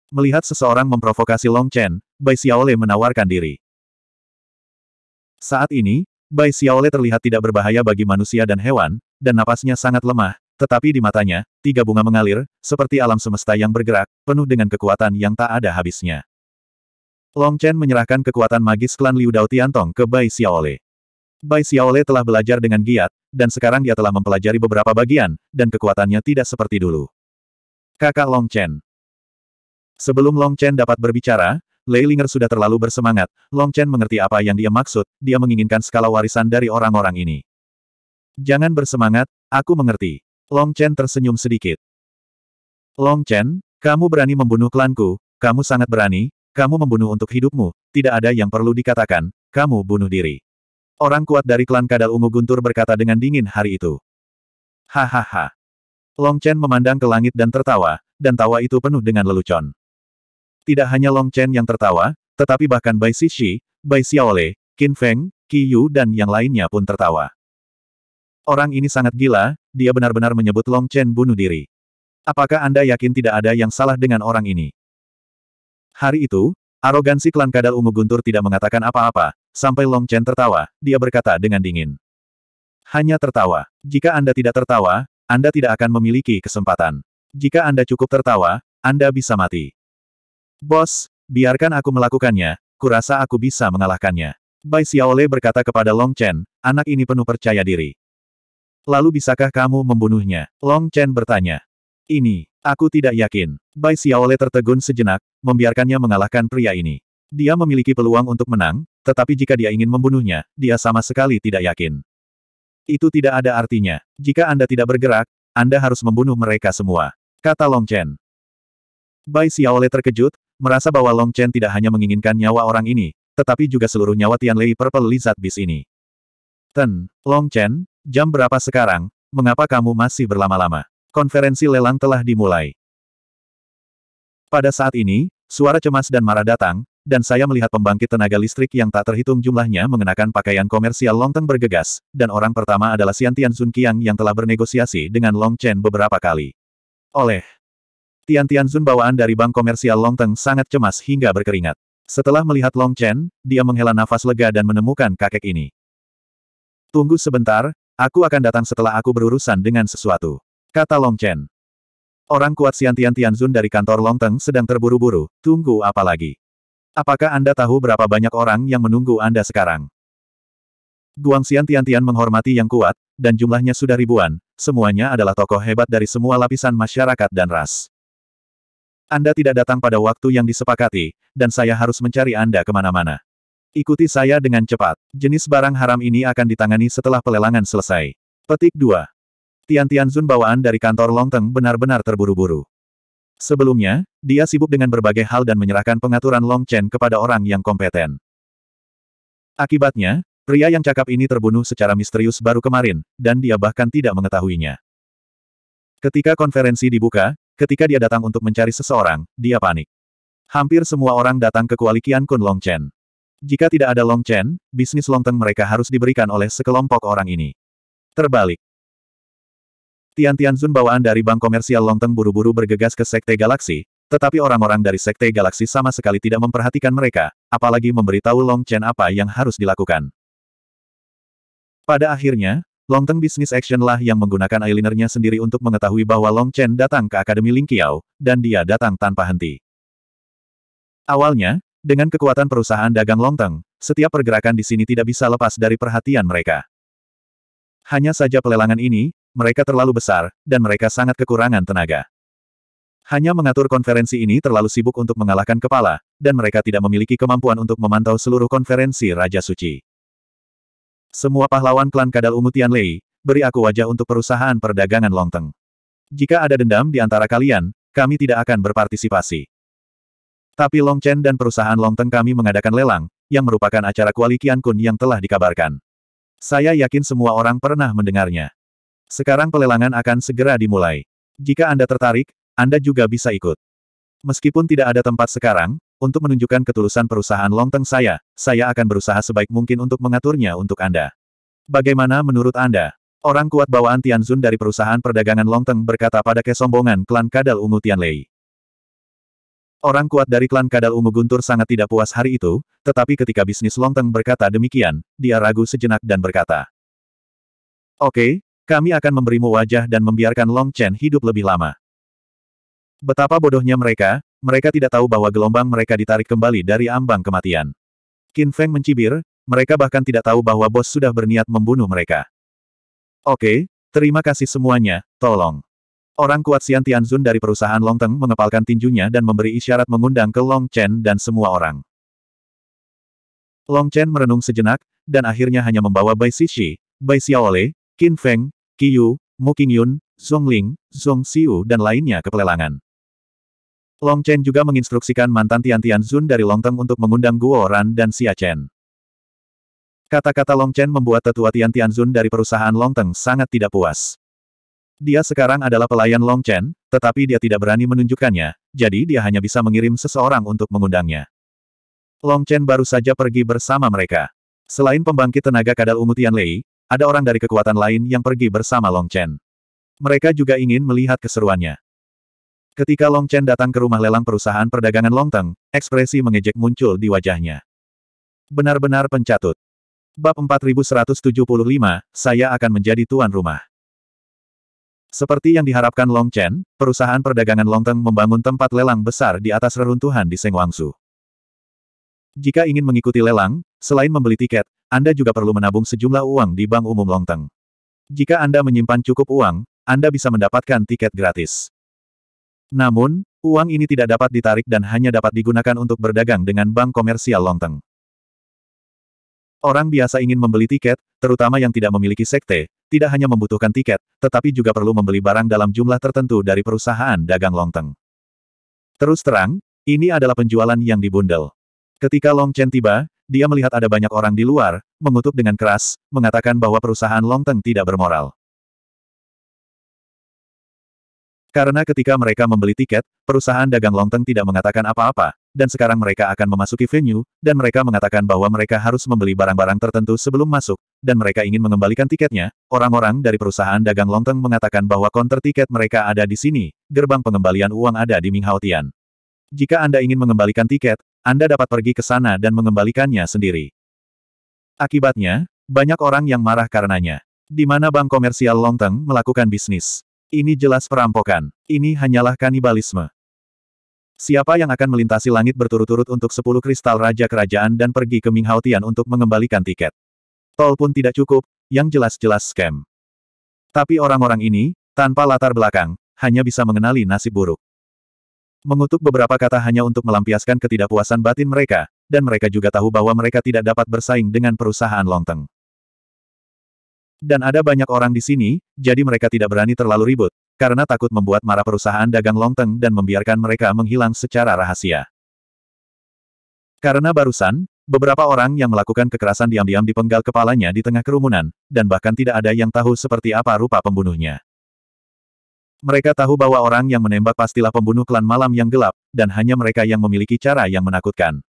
S1: Melihat seseorang memprovokasi Long Chen, Bai Xiaole menawarkan diri. Saat ini, Bai Xiaole terlihat tidak berbahaya bagi manusia dan hewan, dan napasnya sangat lemah, tetapi di matanya, tiga bunga mengalir, seperti alam semesta yang bergerak, penuh dengan kekuatan yang tak ada habisnya. Long Chen menyerahkan kekuatan magis klan Liu Dao Tiantong ke Bai Xiaole. Bai Xiaole telah belajar dengan giat, dan sekarang dia telah mempelajari beberapa bagian, dan kekuatannya tidak seperti dulu. Kakak Long Chen. Sebelum Long Chen dapat berbicara, Lei Linger sudah terlalu bersemangat, Long Chen mengerti apa yang dia maksud, dia menginginkan skala warisan dari orang-orang ini. Jangan bersemangat, aku mengerti. Long Chen tersenyum sedikit. Long Chen, kamu berani membunuh klanku, kamu sangat berani, kamu membunuh untuk hidupmu, tidak ada yang perlu dikatakan, kamu bunuh diri. Orang kuat dari klan Kadal Ungu Guntur berkata dengan dingin hari itu. Hahaha. Long Chen memandang ke langit dan tertawa, dan tawa itu penuh dengan lelucon. Tidak hanya Long Chen yang tertawa, tetapi bahkan Bai Sishi, Bai Xiaole, Qin Feng, Qi Yu dan yang lainnya pun tertawa. Orang ini sangat gila, dia benar-benar menyebut Long Chen bunuh diri. Apakah Anda yakin tidak ada yang salah dengan orang ini? Hari itu, arogansi klan kadal ungu guntur tidak mengatakan apa-apa, sampai Long Chen tertawa, dia berkata dengan dingin. Hanya tertawa. Jika Anda tidak tertawa, Anda tidak akan memiliki kesempatan. Jika Anda cukup tertawa, Anda bisa mati. Bos, biarkan aku melakukannya, kurasa aku bisa mengalahkannya. Bai Xiaole berkata kepada Long Chen, anak ini penuh percaya diri. Lalu bisakah kamu membunuhnya? Long Chen bertanya. Ini, aku tidak yakin. Bai Xiaole tertegun sejenak, membiarkannya mengalahkan pria ini. Dia memiliki peluang untuk menang, tetapi jika dia ingin membunuhnya, dia sama sekali tidak yakin. Itu tidak ada artinya. Jika Anda tidak bergerak, anda harus membunuh mereka semua. Kata Long Chen. Bai Xiaole terkejut, Merasa bahwa Long Chen tidak hanya menginginkan nyawa orang ini, tetapi juga seluruh nyawa Tian Lei Purple Lizard Beast ini. Ten, Long Chen, jam berapa sekarang? Mengapa kamu masih berlama-lama? Konferensi lelang telah dimulai. Pada saat ini, suara cemas dan marah datang, dan saya melihat pembangkit tenaga listrik yang tak terhitung jumlahnya mengenakan pakaian komersial long teng bergegas, dan orang pertama adalah Xian Tian Sun Qiang yang telah bernegosiasi dengan Long Chen beberapa kali. Oleh Tian Tianzun bawaan dari bank komersial Longteng sangat cemas hingga berkeringat. Setelah melihat Long Chen, dia menghela nafas lega dan menemukan kakek ini. Tunggu sebentar, aku akan datang setelah aku berurusan dengan sesuatu. Kata Long Chen. Orang kuat Xian Tian Tianzun dari kantor Longteng sedang terburu-buru, tunggu apa lagi? Apakah Anda tahu berapa banyak orang yang menunggu Anda sekarang? Guang Xian Tian Tian menghormati yang kuat, dan jumlahnya sudah ribuan, semuanya adalah tokoh hebat dari semua lapisan masyarakat dan ras. Anda tidak datang pada waktu yang disepakati, dan saya harus mencari Anda kemana-mana. Ikuti saya dengan cepat. Jenis barang haram ini akan ditangani setelah pelelangan selesai. Petik 2. Tian Tianzun bawaan dari kantor Longteng benar-benar terburu-buru. Sebelumnya, dia sibuk dengan berbagai hal dan menyerahkan pengaturan Long Chen kepada orang yang kompeten. Akibatnya, pria yang cakap ini terbunuh secara misterius baru kemarin, dan dia bahkan tidak mengetahuinya. Ketika konferensi dibuka, Ketika dia datang untuk mencari seseorang, dia panik. Hampir semua orang datang ke kualikian Kun Long Chen. Jika tidak ada Long Chen, bisnis Longteng mereka harus diberikan oleh sekelompok orang ini. Terbalik. Tian Tian Zun bawaan dari bank komersial Longteng buru-buru bergegas ke Sekte Galaksi, tetapi orang-orang dari Sekte Galaksi sama sekali tidak memperhatikan mereka, apalagi memberitahu Long Chen apa yang harus dilakukan. Pada akhirnya, Long teng Business Action lah yang menggunakan eyelinernya sendiri untuk mengetahui bahwa Long Chen datang ke Akademi Ling Qiao, dan dia datang tanpa henti. Awalnya, dengan kekuatan perusahaan dagang Long teng, setiap pergerakan di sini tidak bisa lepas dari perhatian mereka. Hanya saja pelelangan ini, mereka terlalu besar, dan mereka sangat kekurangan tenaga. Hanya mengatur konferensi ini terlalu sibuk untuk mengalahkan kepala, dan mereka tidak memiliki kemampuan untuk memantau seluruh konferensi Raja Suci. Semua pahlawan klan kadal ungu Lei, beri aku wajah untuk perusahaan perdagangan Longteng. Jika ada dendam di antara kalian, kami tidak akan berpartisipasi. Tapi Long Chen dan perusahaan Longteng kami mengadakan lelang, yang merupakan acara kuali Kian Kun yang telah dikabarkan. Saya yakin semua orang pernah mendengarnya. Sekarang pelelangan akan segera dimulai. Jika Anda tertarik, Anda juga bisa ikut. Meskipun tidak ada tempat sekarang, untuk menunjukkan ketulusan perusahaan Longteng saya, saya akan berusaha sebaik mungkin untuk mengaturnya untuk Anda. Bagaimana menurut Anda? Orang kuat bawaan Tianzun dari perusahaan perdagangan Longteng berkata pada kesombongan klan Kadal Ungu Tianlei. Orang kuat dari klan Kadal Ungu Guntur sangat tidak puas hari itu, tetapi ketika bisnis Longteng berkata demikian, dia ragu sejenak dan berkata. Oke, okay, kami akan memberimu wajah dan membiarkan Long Chen hidup lebih lama. Betapa bodohnya mereka, mereka tidak tahu bahwa gelombang mereka ditarik kembali dari ambang kematian. Qin Feng mencibir, mereka bahkan tidak tahu bahwa bos sudah berniat membunuh mereka. Oke, terima kasih semuanya, tolong. Orang kuat Xian Tianzun dari perusahaan Longteng mengepalkan tinjunya dan memberi isyarat mengundang ke Long Chen dan semua orang. Long Chen merenung sejenak, dan akhirnya hanya membawa Bai Xixi, Bai Xiaole, Qin Feng, Qiyu, Mu Qingyun, Zhongling, Zhong Xiu dan lainnya ke pelelangan. Long Chen juga menginstruksikan mantan Tian Tian Zun dari Long Longteng untuk mengundang Guo Ran dan Xia Chen. Kata-kata Long Chen membuat tetua Tian Tian Zun dari perusahaan Long Longteng sangat tidak puas. Dia sekarang adalah pelayan Long Chen, tetapi dia tidak berani menunjukkannya, jadi dia hanya bisa mengirim seseorang untuk mengundangnya. Long Chen baru saja pergi bersama mereka. Selain pembangkit tenaga kadal ungu Tian Lei, ada orang dari kekuatan lain yang pergi bersama Long Chen. Mereka juga ingin melihat keseruannya. Ketika Long Chen datang ke rumah lelang perusahaan perdagangan Long Teng, ekspresi mengejek muncul di wajahnya. Benar-benar pencatut. Bab 4175, saya akan menjadi tuan rumah. Seperti yang diharapkan Long Chen, perusahaan perdagangan Long Teng membangun tempat lelang besar di atas reruntuhan di Seng Wangsu. Jika ingin mengikuti lelang, selain membeli tiket, Anda juga perlu menabung sejumlah uang di Bank Umum Long Teng. Jika Anda menyimpan cukup uang, Anda bisa mendapatkan tiket gratis. Namun, uang ini tidak dapat ditarik dan hanya dapat digunakan untuk berdagang dengan bank komersial Longteng. Orang biasa ingin membeli tiket, terutama yang tidak memiliki sekte, tidak hanya membutuhkan tiket, tetapi juga perlu membeli barang dalam jumlah tertentu dari perusahaan dagang Longteng. Terus terang, ini adalah penjualan yang dibundel. Ketika Long Chen tiba, dia melihat ada banyak orang di luar, mengutuk dengan keras, mengatakan bahwa perusahaan Longteng tidak bermoral. Karena ketika mereka membeli tiket, perusahaan dagang Longteng tidak mengatakan apa-apa, dan sekarang mereka akan memasuki venue, dan mereka mengatakan bahwa mereka harus membeli barang-barang tertentu sebelum masuk, dan mereka ingin mengembalikan tiketnya. Orang-orang dari perusahaan dagang Longteng mengatakan bahwa konter tiket mereka ada di sini, gerbang pengembalian uang ada di Minghaotian. Jika Anda ingin mengembalikan tiket, Anda dapat pergi ke sana dan mengembalikannya sendiri. Akibatnya, banyak orang yang marah karenanya. Di mana bank komersial Longteng melakukan bisnis. Ini jelas perampokan. Ini hanyalah kanibalisme. Siapa yang akan melintasi langit berturut-turut untuk sepuluh kristal Raja Kerajaan dan pergi ke Ming Haotian untuk mengembalikan tiket? Tol pun tidak cukup, yang jelas-jelas scam. Tapi orang-orang ini, tanpa latar belakang, hanya bisa mengenali nasib buruk. Mengutuk beberapa kata hanya untuk melampiaskan ketidakpuasan batin mereka, dan mereka juga tahu bahwa mereka tidak dapat bersaing dengan perusahaan Longteng. Dan ada banyak orang di sini, jadi mereka tidak berani terlalu ribut, karena takut membuat marah perusahaan dagang Longteng dan membiarkan mereka menghilang secara rahasia. Karena barusan, beberapa orang yang melakukan kekerasan diam-diam dipenggal kepalanya di tengah kerumunan, dan bahkan tidak ada yang tahu seperti apa rupa pembunuhnya. Mereka tahu bahwa orang yang menembak pastilah pembunuh klan malam yang gelap, dan hanya mereka yang memiliki cara yang menakutkan.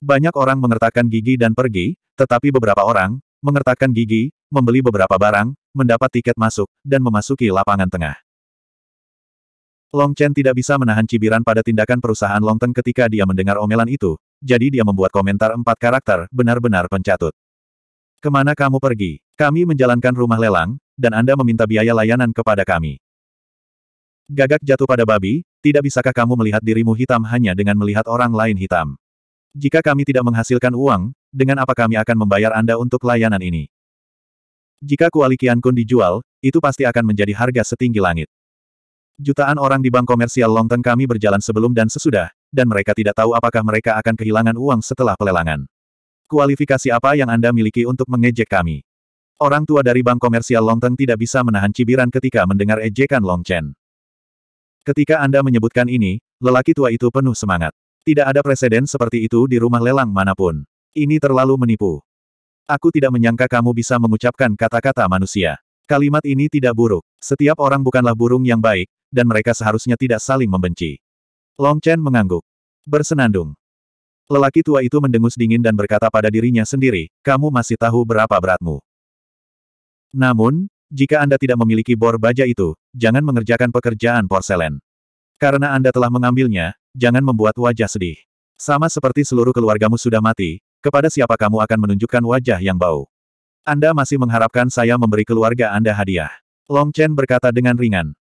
S1: Banyak orang mengertakkan gigi dan pergi, tetapi beberapa orang, mengertakkan gigi, membeli beberapa barang, mendapat tiket masuk, dan memasuki lapangan tengah. Long Chen tidak bisa menahan cibiran pada tindakan perusahaan Long Teng ketika dia mendengar omelan itu, jadi dia membuat komentar empat karakter, benar-benar pencatut. Kemana kamu pergi? Kami menjalankan rumah lelang, dan Anda meminta biaya layanan kepada kami. Gagak jatuh pada babi, tidak bisakah kamu melihat dirimu hitam hanya dengan melihat orang lain hitam? Jika kami tidak menghasilkan uang, dengan apa kami akan membayar Anda untuk layanan ini? Jika kualikian kun dijual, itu pasti akan menjadi harga setinggi langit. Jutaan orang di bank komersial longteng kami berjalan sebelum dan sesudah, dan mereka tidak tahu apakah mereka akan kehilangan uang setelah pelelangan. Kualifikasi apa yang Anda miliki untuk mengejek kami? Orang tua dari bank komersial longteng tidak bisa menahan cibiran ketika mendengar ejekan Long Chen. Ketika Anda menyebutkan ini, lelaki tua itu penuh semangat. Tidak ada presiden seperti itu di rumah lelang manapun. Ini terlalu menipu. Aku tidak menyangka kamu bisa mengucapkan kata-kata manusia. Kalimat ini tidak buruk. Setiap orang bukanlah burung yang baik, dan mereka seharusnya tidak saling membenci. Long Chen mengangguk. Bersenandung. Lelaki tua itu mendengus dingin dan berkata pada dirinya sendiri, kamu masih tahu berapa beratmu. Namun, jika Anda tidak memiliki bor baja itu, jangan mengerjakan pekerjaan porselen. Karena Anda telah mengambilnya, jangan membuat wajah sedih. Sama seperti seluruh keluargamu sudah mati, kepada siapa kamu akan menunjukkan wajah yang bau. Anda masih mengharapkan saya memberi keluarga Anda hadiah. Long Chen berkata dengan ringan.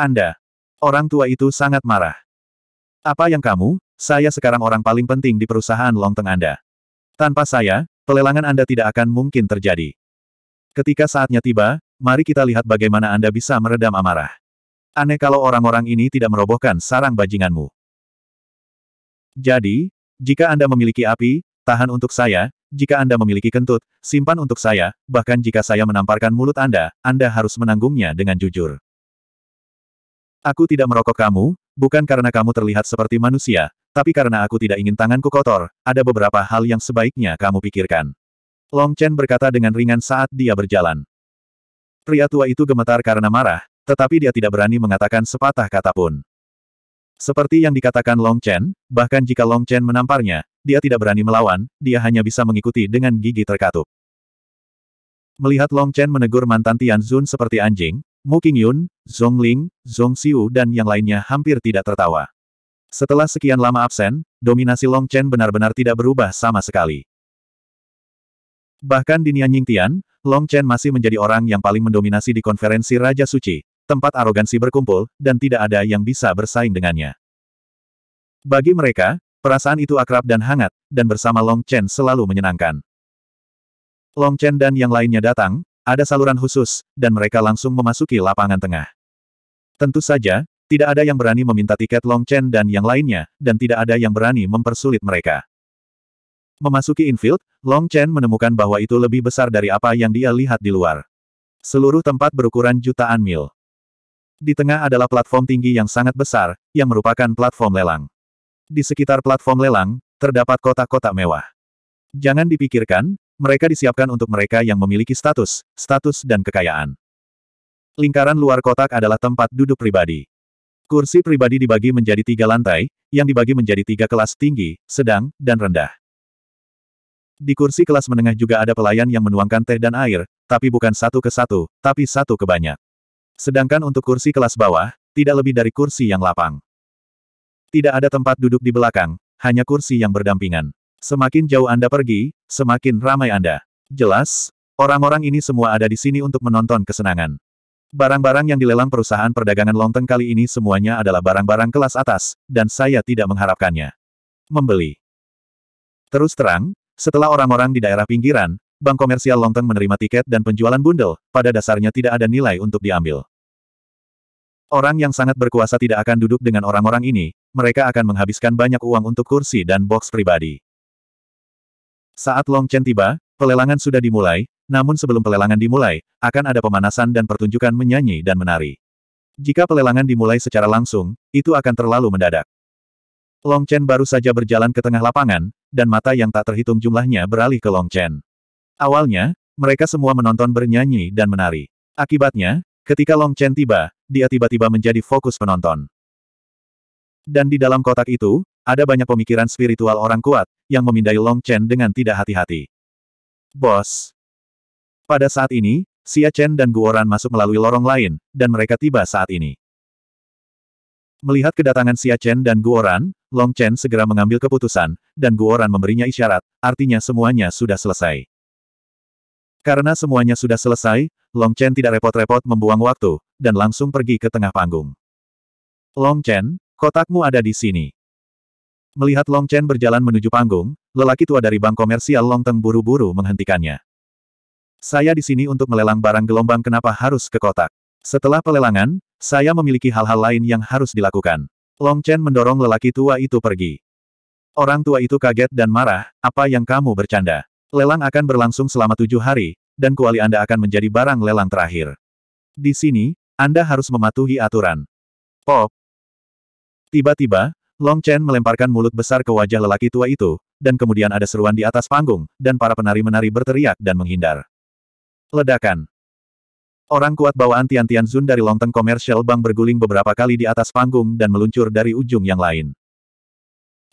S1: Anda, orang tua itu sangat marah. Apa yang kamu, saya sekarang orang paling penting di perusahaan Long Teng Anda. Tanpa saya, pelelangan Anda tidak akan mungkin terjadi. Ketika saatnya tiba, mari kita lihat bagaimana Anda bisa meredam amarah. Aneh kalau orang-orang ini tidak merobohkan sarang bajinganmu. Jadi, jika Anda memiliki api, tahan untuk saya, jika Anda memiliki kentut, simpan untuk saya, bahkan jika saya menamparkan mulut Anda, Anda harus menanggungnya dengan jujur. Aku tidak merokok kamu, bukan karena kamu terlihat seperti manusia, tapi karena aku tidak ingin tanganku kotor, ada beberapa hal yang sebaiknya kamu pikirkan. Long Chen berkata dengan ringan saat dia berjalan. Pria tua itu gemetar karena marah, tetapi dia tidak berani mengatakan sepatah kata pun. Seperti yang dikatakan Long Chen, bahkan jika Long Chen menamparnya, dia tidak berani melawan, dia hanya bisa mengikuti dengan gigi terkatup. Melihat Long Chen menegur mantan Tian Zun seperti anjing, Mu Qingyun, Zhong Ling, Zhong Xiu dan yang lainnya hampir tidak tertawa. Setelah sekian lama absen, dominasi Long Chen benar-benar tidak berubah sama sekali. Bahkan di Nianying Tian, Long Chen masih menjadi orang yang paling mendominasi di konferensi Raja Suci, tempat arogansi berkumpul, dan tidak ada yang bisa bersaing dengannya. Bagi mereka, perasaan itu akrab dan hangat, dan bersama Long Chen selalu menyenangkan. Long Chen dan yang lainnya datang, ada saluran khusus, dan mereka langsung memasuki lapangan tengah. Tentu saja, tidak ada yang berani meminta tiket Long Chen dan yang lainnya, dan tidak ada yang berani mempersulit mereka. Memasuki infield, Long Chen menemukan bahwa itu lebih besar dari apa yang dia lihat di luar. Seluruh tempat berukuran jutaan mil. Di tengah adalah platform tinggi yang sangat besar, yang merupakan platform lelang. Di sekitar platform lelang, terdapat kotak-kotak mewah. Jangan dipikirkan, mereka disiapkan untuk mereka yang memiliki status, status dan kekayaan. Lingkaran luar kotak adalah tempat duduk pribadi. Kursi pribadi dibagi menjadi tiga lantai, yang dibagi menjadi tiga kelas tinggi, sedang, dan rendah. Di kursi kelas menengah juga ada pelayan yang menuangkan teh dan air, tapi bukan satu ke satu, tapi satu ke banyak. Sedangkan untuk kursi kelas bawah, tidak lebih dari kursi yang lapang. Tidak ada tempat duduk di belakang, hanya kursi yang berdampingan. Semakin jauh Anda pergi, semakin ramai Anda. Jelas, orang-orang ini semua ada di sini untuk menonton kesenangan. Barang-barang yang dilelang perusahaan perdagangan Longteng kali ini semuanya adalah barang-barang kelas atas, dan saya tidak mengharapkannya. Membeli. Terus terang, setelah orang-orang di daerah pinggiran, Bank Komersial Longteng menerima tiket dan penjualan bundel, pada dasarnya tidak ada nilai untuk diambil. Orang yang sangat berkuasa tidak akan duduk dengan orang-orang ini, mereka akan menghabiskan banyak uang untuk kursi dan box pribadi. Saat Long Chen tiba, pelelangan sudah dimulai, namun sebelum pelelangan dimulai, akan ada pemanasan dan pertunjukan menyanyi dan menari. Jika pelelangan dimulai secara langsung, itu akan terlalu mendadak. Long Chen baru saja berjalan ke tengah lapangan, dan mata yang tak terhitung jumlahnya beralih ke Long Chen. Awalnya, mereka semua menonton bernyanyi dan menari. Akibatnya, ketika Long Chen tiba, dia tiba-tiba menjadi fokus penonton. Dan di dalam kotak itu, ada banyak pemikiran spiritual orang kuat, yang memindai Long Chen dengan tidak hati-hati. Bos. Pada saat ini, Xia Chen dan Guoran masuk melalui lorong lain, dan mereka tiba saat ini. Melihat kedatangan Xia Chen dan Guoran, Long Chen segera mengambil keputusan, dan Guoran memberinya isyarat, artinya semuanya sudah selesai. Karena semuanya sudah selesai, Long Chen tidak repot-repot membuang waktu, dan langsung pergi ke tengah panggung. Long Chen, kotakmu ada di sini. Melihat Long Chen berjalan menuju panggung, lelaki tua dari bank komersial Long Teng buru-buru menghentikannya. Saya di sini untuk melelang barang gelombang kenapa harus ke kotak. Setelah pelelangan, saya memiliki hal-hal lain yang harus dilakukan. Long Chen mendorong lelaki tua itu pergi. Orang tua itu kaget dan marah, apa yang kamu bercanda? Lelang akan berlangsung selama tujuh hari, dan kuali Anda akan menjadi barang lelang terakhir. Di sini, Anda harus mematuhi aturan. Pop. Tiba-tiba, Long Chen melemparkan mulut besar ke wajah lelaki tua itu, dan kemudian ada seruan di atas panggung, dan para penari-menari berteriak dan menghindar. Ledakan. Orang kuat bawa Tian-Tian Zun dari Longteng Komersial Bank berguling beberapa kali di atas panggung dan meluncur dari ujung yang lain.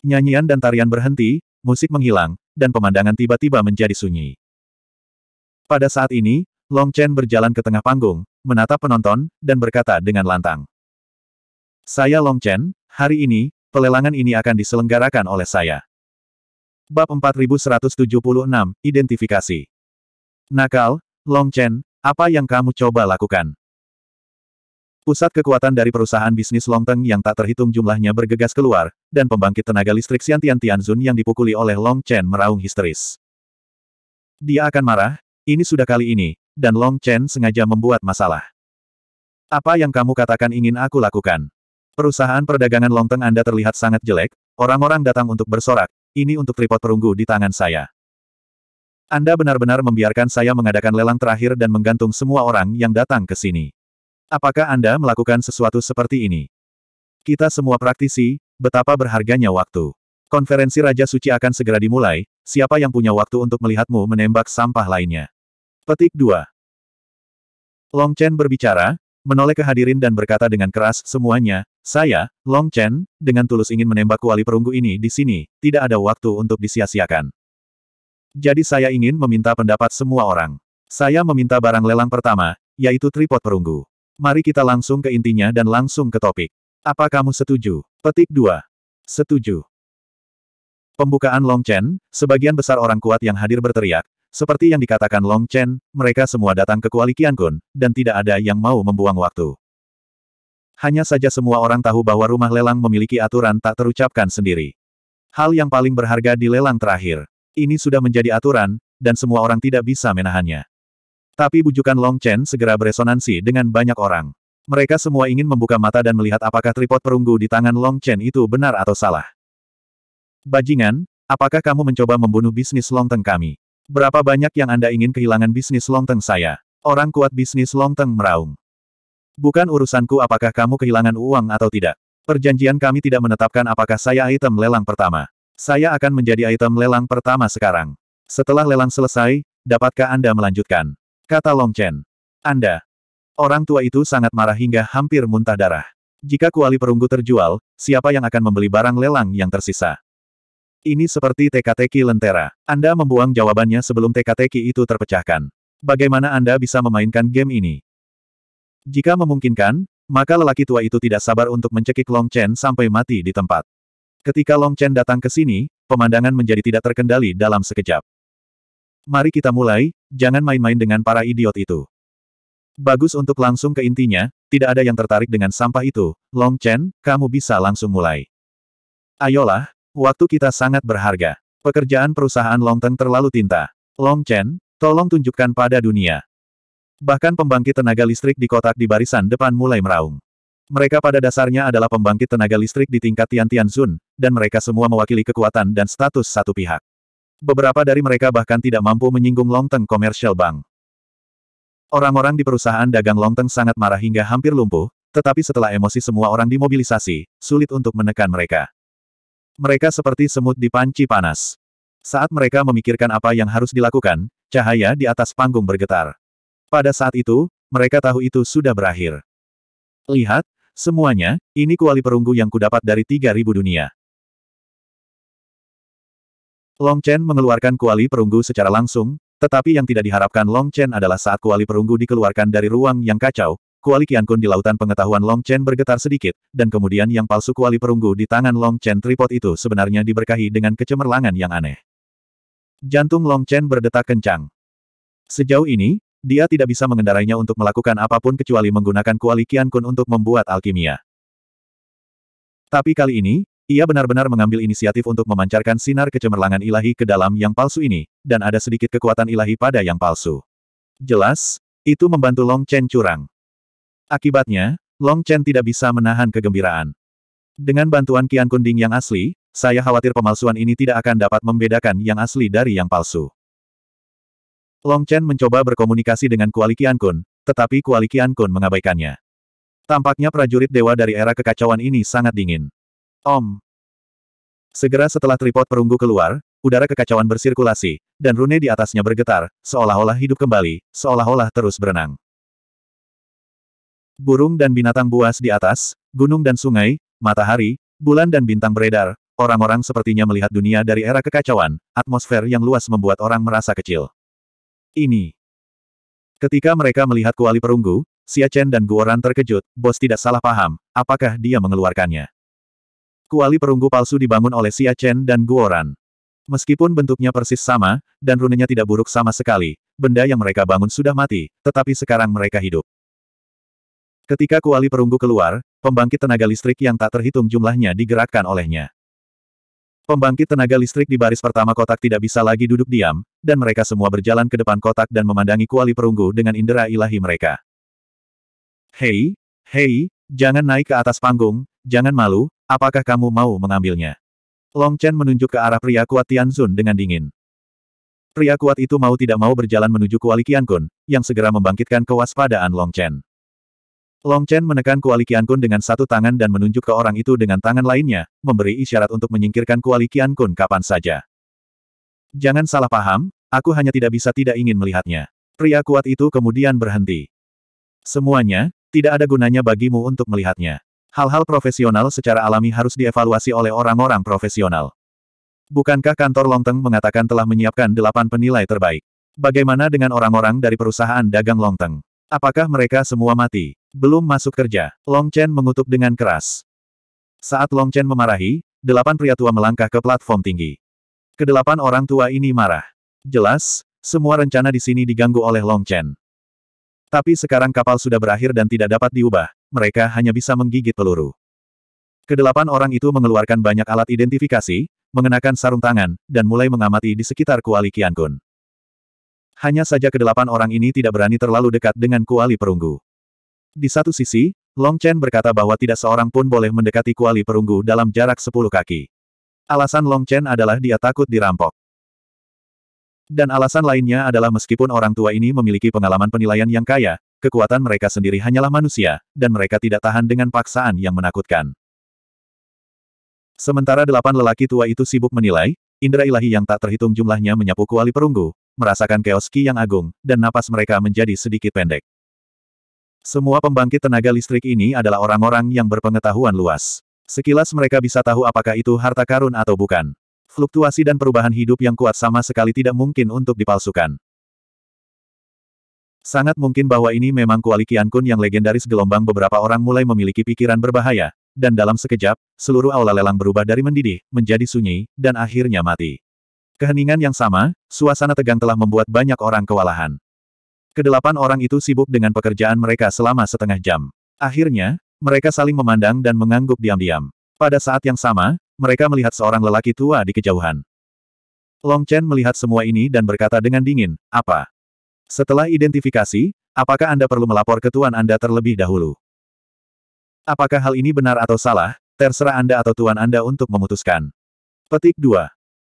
S1: Nyanyian dan tarian berhenti, musik menghilang, dan pemandangan tiba-tiba menjadi sunyi. Pada saat ini, Long Chen berjalan ke tengah panggung, menatap penonton, dan berkata dengan lantang. Saya Long Chen, hari ini, pelelangan ini akan diselenggarakan oleh saya. Bab 4176, Identifikasi Nakal, Long Chen, apa yang kamu coba lakukan? Pusat kekuatan dari perusahaan bisnis Longteng yang tak terhitung jumlahnya bergegas keluar, dan pembangkit tenaga listrik Xiantian Tianzun yang dipukuli oleh Long Chen meraung histeris. Dia akan marah, ini sudah kali ini, dan Long Chen sengaja membuat masalah. Apa yang kamu katakan ingin aku lakukan? Perusahaan perdagangan Longteng Anda terlihat sangat jelek, orang-orang datang untuk bersorak, ini untuk tripod perunggu di tangan saya. Anda benar-benar membiarkan saya mengadakan lelang terakhir dan menggantung semua orang yang datang ke sini. Apakah Anda melakukan sesuatu seperti ini? Kita semua praktisi, betapa berharganya waktu. Konferensi Raja Suci akan segera dimulai, siapa yang punya waktu untuk melihatmu menembak sampah lainnya? Petik 2. Long Chen berbicara, menoleh ke hadirin dan berkata dengan keras, semuanya, saya, Long Chen, dengan tulus ingin menembak kuali perunggu ini di sini, tidak ada waktu untuk disia-siakan. Jadi saya ingin meminta pendapat semua orang. Saya meminta barang lelang pertama, yaitu tripod perunggu. Mari kita langsung ke intinya dan langsung ke topik. Apa kamu setuju? Petik 2. Setuju. Pembukaan Long Chen, sebagian besar orang kuat yang hadir berteriak, seperti yang dikatakan Long Chen, mereka semua datang ke Kuali Kun, dan tidak ada yang mau membuang waktu. Hanya saja semua orang tahu bahwa rumah lelang memiliki aturan tak terucapkan sendiri. Hal yang paling berharga di lelang terakhir. Ini sudah menjadi aturan, dan semua orang tidak bisa menahannya. Tapi bujukan Long Chen segera beresonansi dengan banyak orang. Mereka semua ingin membuka mata dan melihat apakah tripod perunggu di tangan Long Chen itu benar atau salah. Bajingan, apakah kamu mencoba membunuh bisnis Long Teng kami? Berapa banyak yang Anda ingin kehilangan bisnis Long Teng saya? Orang kuat bisnis Long Teng meraung. Bukan urusanku apakah kamu kehilangan uang atau tidak. Perjanjian kami tidak menetapkan apakah saya item lelang pertama. Saya akan menjadi item lelang pertama sekarang. Setelah lelang selesai, dapatkah Anda melanjutkan? Kata Long Chen. Anda. Orang tua itu sangat marah hingga hampir muntah darah. Jika kuali perunggu terjual, siapa yang akan membeli barang lelang yang tersisa? Ini seperti teka-teki lentera. Anda membuang jawabannya sebelum teka-teki itu terpecahkan. Bagaimana Anda bisa memainkan game ini? Jika memungkinkan, maka lelaki tua itu tidak sabar untuk mencekik Long Chen sampai mati di tempat. Ketika Long Chen datang ke sini, pemandangan menjadi tidak terkendali dalam sekejap. Mari kita mulai, jangan main-main dengan para idiot itu. Bagus untuk langsung ke intinya, tidak ada yang tertarik dengan sampah itu, Long Chen, kamu bisa langsung mulai. Ayolah, waktu kita sangat berharga. Pekerjaan perusahaan Long Teng terlalu tinta. Long Chen, tolong tunjukkan pada dunia. Bahkan pembangkit tenaga listrik di kotak di barisan depan mulai meraung. Mereka pada dasarnya adalah pembangkit tenaga listrik di tingkat Tian Tian Zun, dan mereka semua mewakili kekuatan dan status satu pihak beberapa dari mereka bahkan tidak mampu menyinggung Longteng Commercial Bank. Orang-orang di perusahaan dagang Longteng sangat marah hingga hampir lumpuh, tetapi setelah emosi semua orang dimobilisasi, sulit untuk menekan mereka. Mereka seperti semut di panci panas. Saat mereka memikirkan apa yang harus dilakukan, cahaya di atas panggung bergetar. Pada saat itu, mereka tahu itu sudah berakhir. Lihat, semuanya, ini kuali perunggu yang kudapat dari 3000 dunia. Long Chen mengeluarkan kuali perunggu secara langsung, tetapi yang tidak diharapkan Long Chen adalah saat kuali perunggu dikeluarkan dari ruang yang kacau, kuali Kian Kun di lautan pengetahuan Long Chen bergetar sedikit, dan kemudian yang palsu kuali perunggu di tangan Long Chen tripod itu sebenarnya diberkahi dengan kecemerlangan yang aneh. Jantung Long Chen berdetak kencang. Sejauh ini, dia tidak bisa mengendarainya untuk melakukan apapun kecuali menggunakan kuali Kian Kun untuk membuat alkimia. Tapi kali ini, ia benar-benar mengambil inisiatif untuk memancarkan sinar kecemerlangan ilahi ke dalam yang palsu ini, dan ada sedikit kekuatan ilahi pada yang palsu. Jelas, itu membantu Long Chen curang. Akibatnya, Long Chen tidak bisa menahan kegembiraan. Dengan bantuan Kian Kunding yang asli, saya khawatir pemalsuan ini tidak akan dapat membedakan yang asli dari yang palsu. Long Chen mencoba berkomunikasi dengan Kuali Kian Kun, tetapi Kuali Kian Kun mengabaikannya. Tampaknya prajurit dewa dari era kekacauan ini sangat dingin. Om. Segera setelah tripod perunggu keluar, udara kekacauan bersirkulasi, dan rune di atasnya bergetar, seolah-olah hidup kembali, seolah-olah terus berenang. Burung dan binatang buas di atas, gunung dan sungai, matahari, bulan dan bintang beredar, orang-orang sepertinya melihat dunia dari era kekacauan, atmosfer yang luas membuat orang merasa kecil. Ini. Ketika mereka melihat kuali perunggu, Xia Chen dan Guoran terkejut, bos tidak salah paham, apakah dia mengeluarkannya. Kuali perunggu palsu dibangun oleh Xia Chen dan Guoran. Meskipun bentuknya persis sama, dan runenya tidak buruk sama sekali, benda yang mereka bangun sudah mati, tetapi sekarang mereka hidup. Ketika kuali perunggu keluar, pembangkit tenaga listrik yang tak terhitung jumlahnya digerakkan olehnya. Pembangkit tenaga listrik di baris pertama kotak tidak bisa lagi duduk diam, dan mereka semua berjalan ke depan kotak dan memandangi kuali perunggu dengan indera ilahi mereka. Hei, hei, jangan naik ke atas panggung, jangan malu, Apakah kamu mau mengambilnya? Long Chen menunjuk ke arah pria kuat Tian Zun dengan dingin. Pria kuat itu mau tidak mau berjalan menuju Kuali Kun, yang segera membangkitkan kewaspadaan Long Chen. Long Chen menekan Kuali Kun dengan satu tangan dan menunjuk ke orang itu dengan tangan lainnya, memberi isyarat untuk menyingkirkan Kuali Kun kapan saja. Jangan salah paham, aku hanya tidak bisa tidak ingin melihatnya. Pria kuat itu kemudian berhenti. Semuanya, tidak ada gunanya bagimu untuk melihatnya. Hal-hal profesional secara alami harus dievaluasi oleh orang-orang profesional. Bukankah kantor Longteng mengatakan telah menyiapkan delapan penilai terbaik? Bagaimana dengan orang-orang dari perusahaan dagang Longteng? Apakah mereka semua mati? Belum masuk kerja, Long Chen mengutuk dengan keras. Saat Long Chen memarahi, delapan pria tua melangkah ke platform tinggi. Kedelapan orang tua ini marah. Jelas, semua rencana di sini diganggu oleh Long Chen. Tapi sekarang kapal sudah berakhir dan tidak dapat diubah, mereka hanya bisa menggigit peluru. Kedelapan orang itu mengeluarkan banyak alat identifikasi, mengenakan sarung tangan, dan mulai mengamati di sekitar kuali Qiankun. Hanya saja kedelapan orang ini tidak berani terlalu dekat dengan kuali perunggu. Di satu sisi, Long Chen berkata bahwa tidak seorang pun boleh mendekati kuali perunggu dalam jarak sepuluh kaki. Alasan Long Chen adalah dia takut dirampok. Dan alasan lainnya adalah meskipun orang tua ini memiliki pengalaman penilaian yang kaya, kekuatan mereka sendiri hanyalah manusia, dan mereka tidak tahan dengan paksaan yang menakutkan. Sementara delapan lelaki tua itu sibuk menilai, indera ilahi yang tak terhitung jumlahnya menyapu kuali perunggu, merasakan keos yang agung, dan napas mereka menjadi sedikit pendek. Semua pembangkit tenaga listrik ini adalah orang-orang yang berpengetahuan luas. Sekilas mereka bisa tahu apakah itu harta karun atau bukan. Fluktuasi dan perubahan hidup yang kuat sama sekali tidak mungkin untuk dipalsukan. Sangat mungkin bahwa ini memang kuali kun yang legendaris gelombang beberapa orang mulai memiliki pikiran berbahaya, dan dalam sekejap, seluruh aula lelang berubah dari mendidih, menjadi sunyi, dan akhirnya mati. Keheningan yang sama, suasana tegang telah membuat banyak orang kewalahan. Kedelapan orang itu sibuk dengan pekerjaan mereka selama setengah jam. Akhirnya, mereka saling memandang dan mengangguk diam-diam. Pada saat yang sama, mereka melihat seorang lelaki tua di kejauhan. Long Chen melihat semua ini dan berkata dengan dingin, apa? Setelah identifikasi, apakah Anda perlu melapor ke tuan Anda terlebih dahulu? Apakah hal ini benar atau salah, terserah Anda atau tuan Anda untuk memutuskan. Petik 2.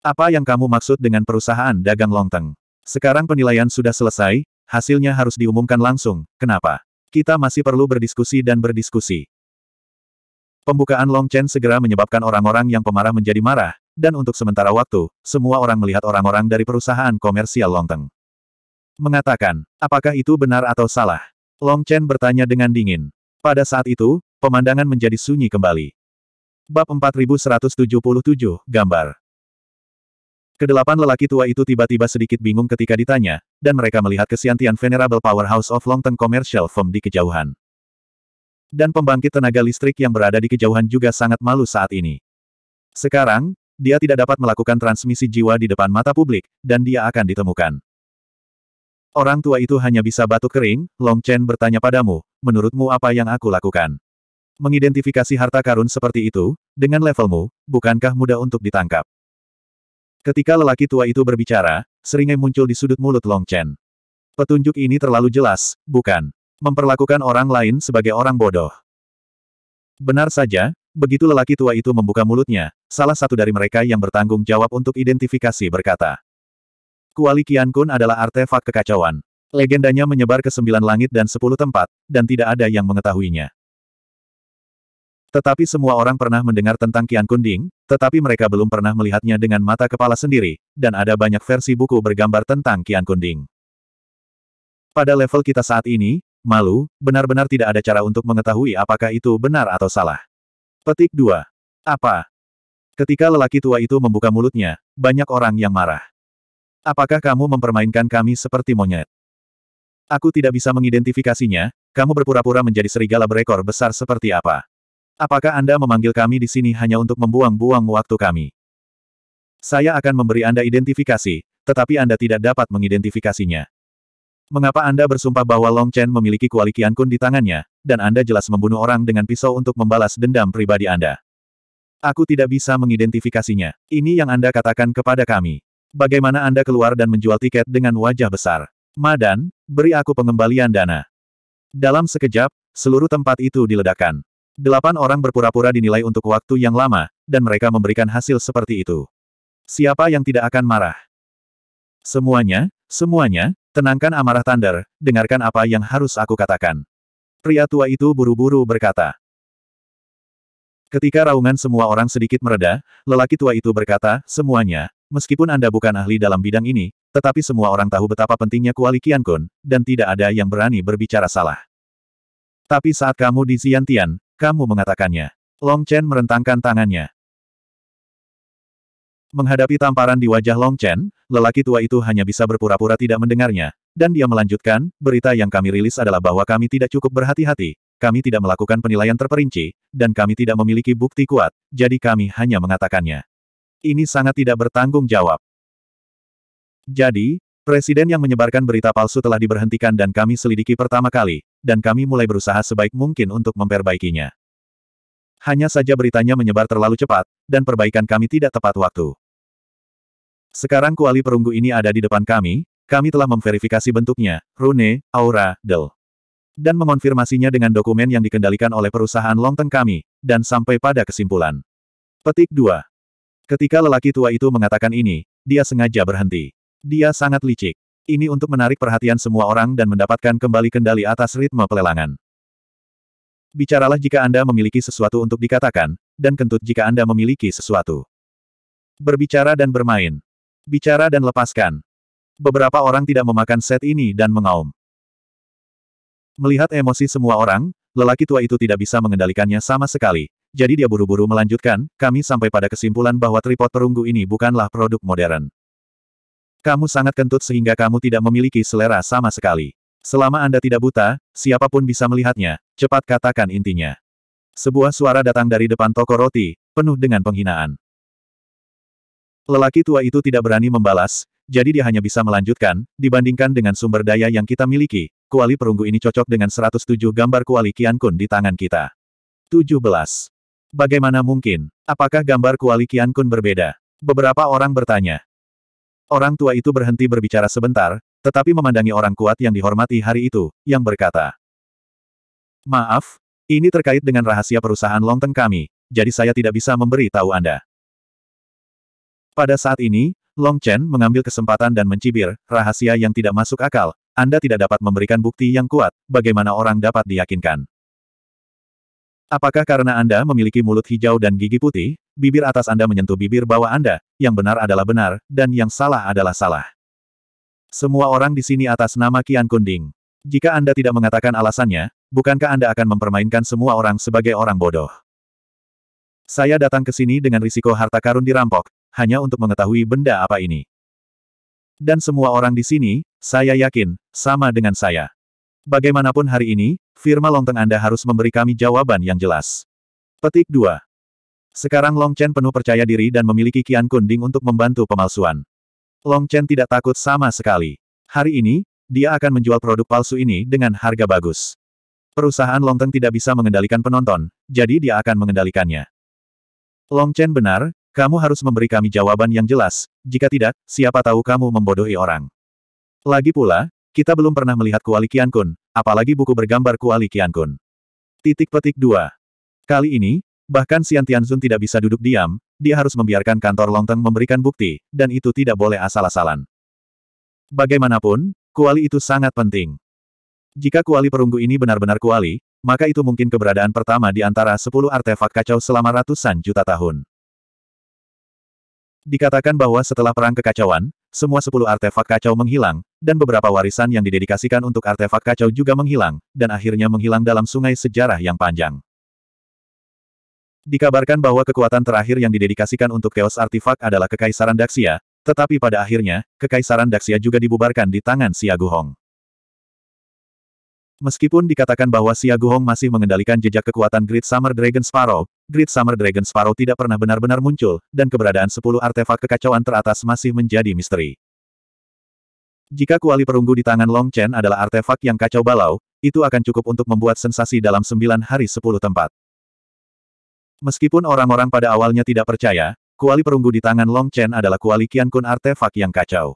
S1: Apa yang kamu maksud dengan perusahaan dagang longteng? Sekarang penilaian sudah selesai, hasilnya harus diumumkan langsung, kenapa? Kita masih perlu berdiskusi dan berdiskusi. Pembukaan Long Chen segera menyebabkan orang-orang yang pemarah menjadi marah, dan untuk sementara waktu, semua orang melihat orang-orang dari perusahaan komersial Longteng. Mengatakan, apakah itu benar atau salah? Long Chen bertanya dengan dingin. Pada saat itu, pemandangan menjadi sunyi kembali. Bab 4177, Gambar Kedelapan lelaki tua itu tiba-tiba sedikit bingung ketika ditanya, dan mereka melihat kesiantian Venerable Powerhouse of Longton Commercial Firm di kejauhan. Dan pembangkit tenaga listrik yang berada di kejauhan juga sangat malu saat ini. Sekarang, dia tidak dapat melakukan transmisi jiwa di depan mata publik, dan dia akan ditemukan. Orang tua itu hanya bisa batuk kering, Long Chen bertanya padamu, menurutmu apa yang aku lakukan? Mengidentifikasi harta karun seperti itu, dengan levelmu, bukankah mudah untuk ditangkap? Ketika lelaki tua itu berbicara, seringai muncul di sudut mulut Long Chen. Petunjuk ini terlalu jelas, bukan? Memperlakukan orang lain sebagai orang bodoh. Benar saja, begitu lelaki tua itu membuka mulutnya, salah satu dari mereka yang bertanggung jawab untuk identifikasi berkata. Kuali Kun adalah artefak kekacauan. Legendanya menyebar ke sembilan langit dan sepuluh tempat, dan tidak ada yang mengetahuinya. Tetapi semua orang pernah mendengar tentang Qian Ding, tetapi mereka belum pernah melihatnya dengan mata kepala sendiri, dan ada banyak versi buku bergambar tentang Qian Ding. Pada level kita saat ini, malu, benar-benar tidak ada cara untuk mengetahui apakah itu benar atau salah. Petik 2. Apa? Ketika lelaki tua itu membuka mulutnya, banyak orang yang marah. Apakah kamu mempermainkan kami seperti monyet? Aku tidak bisa mengidentifikasinya, kamu berpura-pura menjadi serigala berekor besar seperti apa? Apakah Anda memanggil kami di sini hanya untuk membuang-buang waktu kami? Saya akan memberi Anda identifikasi, tetapi Anda tidak dapat mengidentifikasinya. Mengapa Anda bersumpah bahwa Long Chen memiliki kuali Qian Kun di tangannya, dan Anda jelas membunuh orang dengan pisau untuk membalas dendam pribadi Anda? Aku tidak bisa mengidentifikasinya. Ini yang Anda katakan kepada kami. Bagaimana Anda keluar dan menjual tiket dengan wajah besar? Madan, beri aku pengembalian dana. Dalam sekejap, seluruh tempat itu diledakkan. Delapan orang berpura-pura dinilai untuk waktu yang lama, dan mereka memberikan hasil seperti itu. Siapa yang tidak akan marah? Semuanya, semuanya, tenangkan amarah Thunder, dengarkan apa yang harus aku katakan. Pria tua itu buru-buru berkata. Ketika raungan semua orang sedikit mereda, lelaki tua itu berkata, semuanya, Meskipun Anda bukan ahli dalam bidang ini, tetapi semua orang tahu betapa pentingnya kuali Kun, dan tidak ada yang berani berbicara salah. Tapi saat kamu di Xiantian, kamu mengatakannya. Long Chen merentangkan tangannya. Menghadapi tamparan di wajah Long Chen, lelaki tua itu hanya bisa berpura-pura tidak mendengarnya, dan dia melanjutkan, berita yang kami rilis adalah bahwa kami tidak cukup berhati-hati, kami tidak melakukan penilaian terperinci, dan kami tidak memiliki bukti kuat, jadi kami hanya mengatakannya. Ini sangat tidak bertanggung jawab. Jadi, Presiden yang menyebarkan berita palsu telah diberhentikan dan kami selidiki pertama kali, dan kami mulai berusaha sebaik mungkin untuk memperbaikinya. Hanya saja beritanya menyebar terlalu cepat, dan perbaikan kami tidak tepat waktu. Sekarang kuali perunggu ini ada di depan kami, kami telah memverifikasi bentuknya, rune, aura, del. Dan mengonfirmasinya dengan dokumen yang dikendalikan oleh perusahaan longteng kami, dan sampai pada kesimpulan. Petik 2. Ketika lelaki tua itu mengatakan ini, dia sengaja berhenti. Dia sangat licik. Ini untuk menarik perhatian semua orang dan mendapatkan kembali kendali atas ritme pelelangan. Bicaralah jika Anda memiliki sesuatu untuk dikatakan, dan kentut jika Anda memiliki sesuatu. Berbicara dan bermain. Bicara dan lepaskan. Beberapa orang tidak memakan set ini dan mengaum. Melihat emosi semua orang, lelaki tua itu tidak bisa mengendalikannya sama sekali, jadi dia buru-buru melanjutkan, kami sampai pada kesimpulan bahwa tripod perunggu ini bukanlah produk modern. Kamu sangat kentut sehingga kamu tidak memiliki selera sama sekali. Selama Anda tidak buta, siapapun bisa melihatnya, cepat katakan intinya. Sebuah suara datang dari depan toko roti, penuh dengan penghinaan. Lelaki tua itu tidak berani membalas, jadi dia hanya bisa melanjutkan, dibandingkan dengan sumber daya yang kita miliki, kuali perunggu ini cocok dengan 107 gambar kuali Kian Kun di tangan kita. 17. Bagaimana mungkin? Apakah gambar kuali Kian Kun berbeda? Beberapa orang bertanya. Orang tua itu berhenti berbicara sebentar, tetapi memandangi orang kuat yang dihormati hari itu, yang berkata. Maaf, ini terkait dengan rahasia perusahaan Longteng kami, jadi saya tidak bisa memberi tahu Anda. Pada saat ini, Long Chen mengambil kesempatan dan mencibir, rahasia yang tidak masuk akal, Anda tidak dapat memberikan bukti yang kuat, bagaimana orang dapat diyakinkan. Apakah karena Anda memiliki mulut hijau dan gigi putih, bibir atas Anda menyentuh bibir bawah Anda, yang benar adalah benar, dan yang salah adalah salah. Semua orang di sini atas nama Kian Kunding. Jika Anda tidak mengatakan alasannya, bukankah Anda akan mempermainkan semua orang sebagai orang bodoh? Saya datang ke sini dengan risiko harta karun dirampok, hanya untuk mengetahui benda apa ini. Dan semua orang di sini, saya yakin, sama dengan saya. Bagaimanapun hari ini, firma Longteng Anda harus memberi kami jawaban yang jelas. Petik 2. Sekarang Long Chen penuh percaya diri dan memiliki kian kunding untuk membantu pemalsuan. Long Chen tidak takut sama sekali. Hari ini, dia akan menjual produk palsu ini dengan harga bagus. Perusahaan long teng tidak bisa mengendalikan penonton, jadi dia akan mengendalikannya. Long Chen benar, kamu harus memberi kami jawaban yang jelas, jika tidak, siapa tahu kamu membodohi orang. Lagi pula, kita belum pernah melihat Kuali Kian Kun, apalagi buku bergambar Kuali Kian Kun. Titik petik dua. Kali ini, bahkan Xian Tianzun tidak bisa duduk diam, dia harus membiarkan kantor Longteng memberikan bukti, dan itu tidak boleh asal-asalan. Bagaimanapun, kuali itu sangat penting. Jika kuali perunggu ini benar-benar kuali, maka itu mungkin keberadaan pertama di antara 10 artefak kacau selama ratusan juta tahun. Dikatakan bahwa setelah perang kekacauan, semua sepuluh artefak kacau menghilang, dan beberapa warisan yang didedikasikan untuk artefak kacau juga menghilang, dan akhirnya menghilang dalam sungai sejarah yang panjang. Dikabarkan bahwa kekuatan terakhir yang didedikasikan untuk Chaos Artifak adalah Kekaisaran Daxia, tetapi pada akhirnya, Kekaisaran Daxia juga dibubarkan di tangan Siaguhong. Meskipun dikatakan bahwa Siaguhong masih mengendalikan jejak kekuatan Great Summer Dragon Sparrow, Great Summer Dragon Sparrow tidak pernah benar-benar muncul, dan keberadaan 10 artefak kekacauan teratas masih menjadi misteri. Jika kuali perunggu di tangan Long Chen adalah artefak yang kacau balau, itu akan cukup untuk membuat sensasi dalam 9 hari 10 tempat. Meskipun orang-orang pada awalnya tidak percaya, kuali perunggu di tangan Long Chen adalah kuali Qian Kun artefak yang kacau.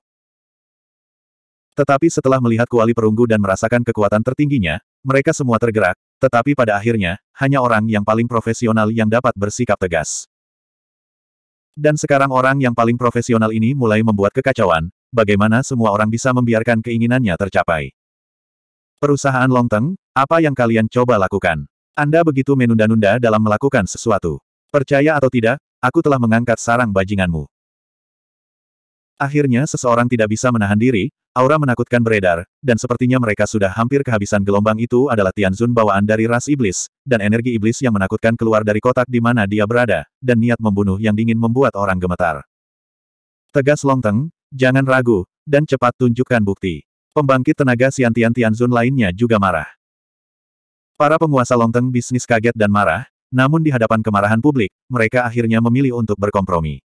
S1: Tetapi setelah melihat kuali perunggu dan merasakan kekuatan tertingginya, mereka semua tergerak, tetapi pada akhirnya, hanya orang yang paling profesional yang dapat bersikap tegas. Dan sekarang orang yang paling profesional ini mulai membuat kekacauan, bagaimana semua orang bisa membiarkan keinginannya tercapai. Perusahaan Longteng, apa yang kalian coba lakukan? Anda begitu menunda-nunda dalam melakukan sesuatu. Percaya atau tidak, aku telah mengangkat sarang bajinganmu. Akhirnya seseorang tidak bisa menahan diri, aura menakutkan beredar, dan sepertinya mereka sudah hampir kehabisan gelombang itu adalah Tianzun bawaan dari ras iblis, dan energi iblis yang menakutkan keluar dari kotak di mana dia berada, dan niat membunuh yang dingin membuat orang gemetar. Tegas Longteng, jangan ragu, dan cepat tunjukkan bukti. Pembangkit tenaga Siantian Tianzun lainnya juga marah. Para penguasa Longteng bisnis kaget dan marah, namun di hadapan kemarahan publik, mereka akhirnya memilih untuk berkompromi.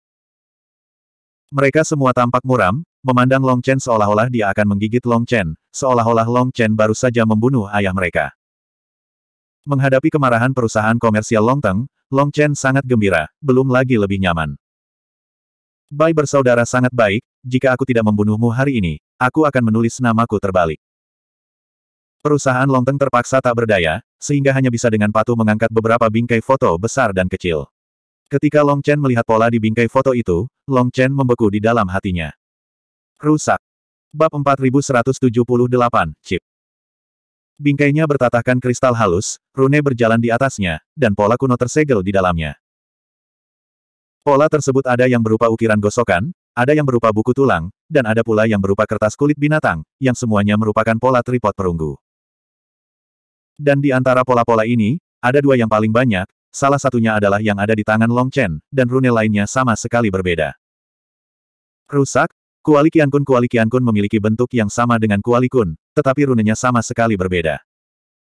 S1: Mereka semua tampak muram, memandang Long Chen seolah-olah dia akan menggigit Long Chen, seolah-olah Long Chen baru saja membunuh ayah mereka. Menghadapi kemarahan perusahaan komersial Long Teng, Long Chen sangat gembira, belum lagi lebih nyaman. Bai bersaudara sangat baik, jika aku tidak membunuhmu hari ini, aku akan menulis namaku terbalik. Perusahaan Long Teng terpaksa tak berdaya, sehingga hanya bisa dengan patuh mengangkat beberapa bingkai foto besar dan kecil. Ketika Long Chen melihat pola di bingkai foto itu, Long Chen membeku di dalam hatinya. Rusak. Bab 4178, Chip. Bingkainya bertatahkan kristal halus, rune berjalan di atasnya, dan pola kuno tersegel di dalamnya. Pola tersebut ada yang berupa ukiran gosokan, ada yang berupa buku tulang, dan ada pula yang berupa kertas kulit binatang, yang semuanya merupakan pola tripod perunggu. Dan di antara pola-pola ini, ada dua yang paling banyak, Salah satunya adalah yang ada di tangan Long Chen, dan rune lainnya sama sekali berbeda. Rusak, Kuali Kun Kuali Kun memiliki bentuk yang sama dengan Kuali Kun, tetapi runenya sama sekali berbeda.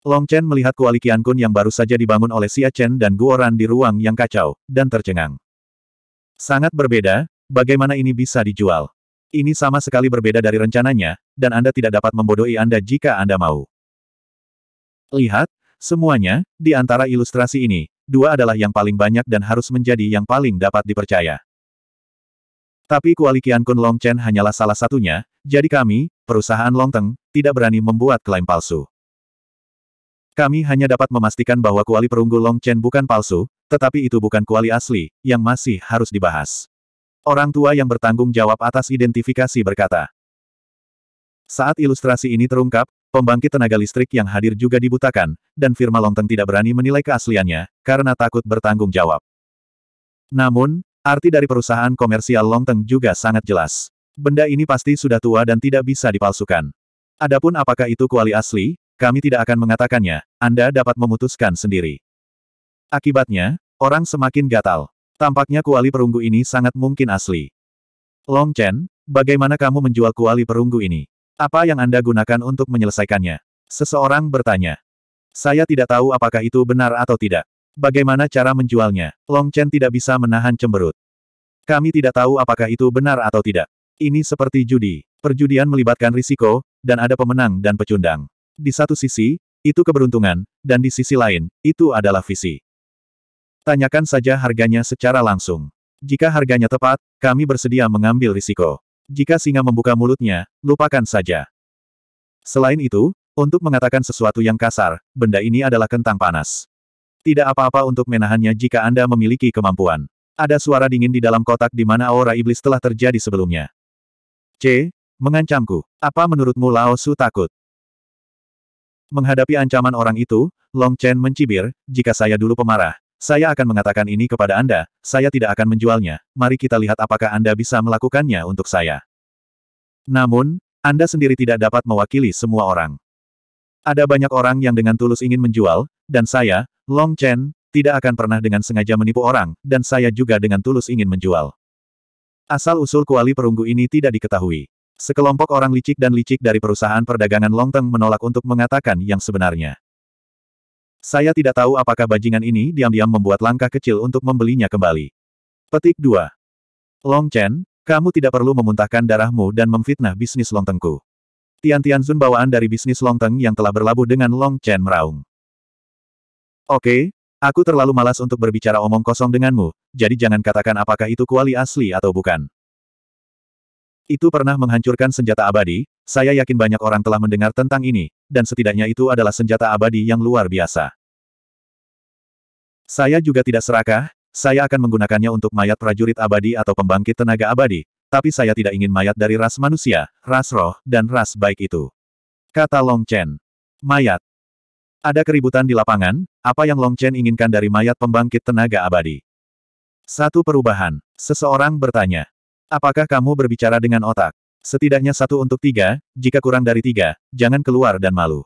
S1: Long Chen melihat Kuali Kun yang baru saja dibangun oleh Xia Chen dan Guoran di ruang yang kacau, dan tercengang. Sangat berbeda, bagaimana ini bisa dijual? Ini sama sekali berbeda dari rencananya, dan Anda tidak dapat membodohi Anda jika Anda mau. Lihat, semuanya, di antara ilustrasi ini, dua adalah yang paling banyak dan harus menjadi yang paling dapat dipercaya. Tapi kualikian Kun Long Chen hanyalah salah satunya, jadi kami, perusahaan Longteng, tidak berani membuat klaim palsu. Kami hanya dapat memastikan bahwa kuali perunggu Long Chen bukan palsu, tetapi itu bukan kuali asli, yang masih harus dibahas. Orang tua yang bertanggung jawab atas identifikasi berkata. Saat ilustrasi ini terungkap, Pembangkit tenaga listrik yang hadir juga dibutakan, dan firma Longteng tidak berani menilai keasliannya, karena takut bertanggung jawab. Namun, arti dari perusahaan komersial Longteng juga sangat jelas. Benda ini pasti sudah tua dan tidak bisa dipalsukan. Adapun apakah itu kuali asli, kami tidak akan mengatakannya, Anda dapat memutuskan sendiri. Akibatnya, orang semakin gatal. Tampaknya kuali perunggu ini sangat mungkin asli. Long Chen, bagaimana kamu menjual kuali perunggu ini? Apa yang Anda gunakan untuk menyelesaikannya? Seseorang bertanya. Saya tidak tahu apakah itu benar atau tidak. Bagaimana cara menjualnya? Long Chen tidak bisa menahan cemberut. Kami tidak tahu apakah itu benar atau tidak. Ini seperti judi. Perjudian melibatkan risiko, dan ada pemenang dan pecundang. Di satu sisi, itu keberuntungan, dan di sisi lain, itu adalah visi. Tanyakan saja harganya secara langsung. Jika harganya tepat, kami bersedia mengambil risiko. Jika singa membuka mulutnya, lupakan saja. Selain itu, untuk mengatakan sesuatu yang kasar, benda ini adalah kentang panas. Tidak apa-apa untuk menahannya jika Anda memiliki kemampuan. Ada suara dingin di dalam kotak di mana aura iblis telah terjadi sebelumnya. C. Mengancamku. Apa menurutmu Lao Su takut? Menghadapi ancaman orang itu, Long Chen mencibir, jika saya dulu pemarah, saya akan mengatakan ini kepada Anda, saya tidak akan menjualnya, mari kita lihat apakah Anda bisa melakukannya untuk saya. Namun, Anda sendiri tidak dapat mewakili semua orang. Ada banyak orang yang dengan tulus ingin menjual, dan saya, Long Chen, tidak akan pernah dengan sengaja menipu orang, dan saya juga dengan tulus ingin menjual. Asal-usul kuali perunggu ini tidak diketahui. Sekelompok orang licik dan licik dari perusahaan perdagangan Longteng menolak untuk mengatakan yang sebenarnya. Saya tidak tahu apakah bajingan ini diam-diam membuat langkah kecil untuk membelinya kembali. Petik 2. Long Chen, kamu tidak perlu memuntahkan darahmu dan memfitnah bisnis Long Tengku. Tian zun bawaan dari bisnis Long Teng yang telah berlabuh dengan Long Chen meraung. Oke, aku terlalu malas untuk berbicara omong kosong denganmu, jadi jangan katakan apakah itu kuali asli atau bukan. Itu pernah menghancurkan senjata abadi, saya yakin banyak orang telah mendengar tentang ini, dan setidaknya itu adalah senjata abadi yang luar biasa. Saya juga tidak serakah, saya akan menggunakannya untuk mayat prajurit abadi atau pembangkit tenaga abadi, tapi saya tidak ingin mayat dari ras manusia, ras roh, dan ras baik itu. Kata Long Chen. Mayat. Ada keributan di lapangan, apa yang Long Chen inginkan dari mayat pembangkit tenaga abadi? Satu perubahan. Seseorang bertanya. Apakah kamu berbicara dengan otak? Setidaknya satu untuk tiga, jika kurang dari tiga, jangan keluar dan malu.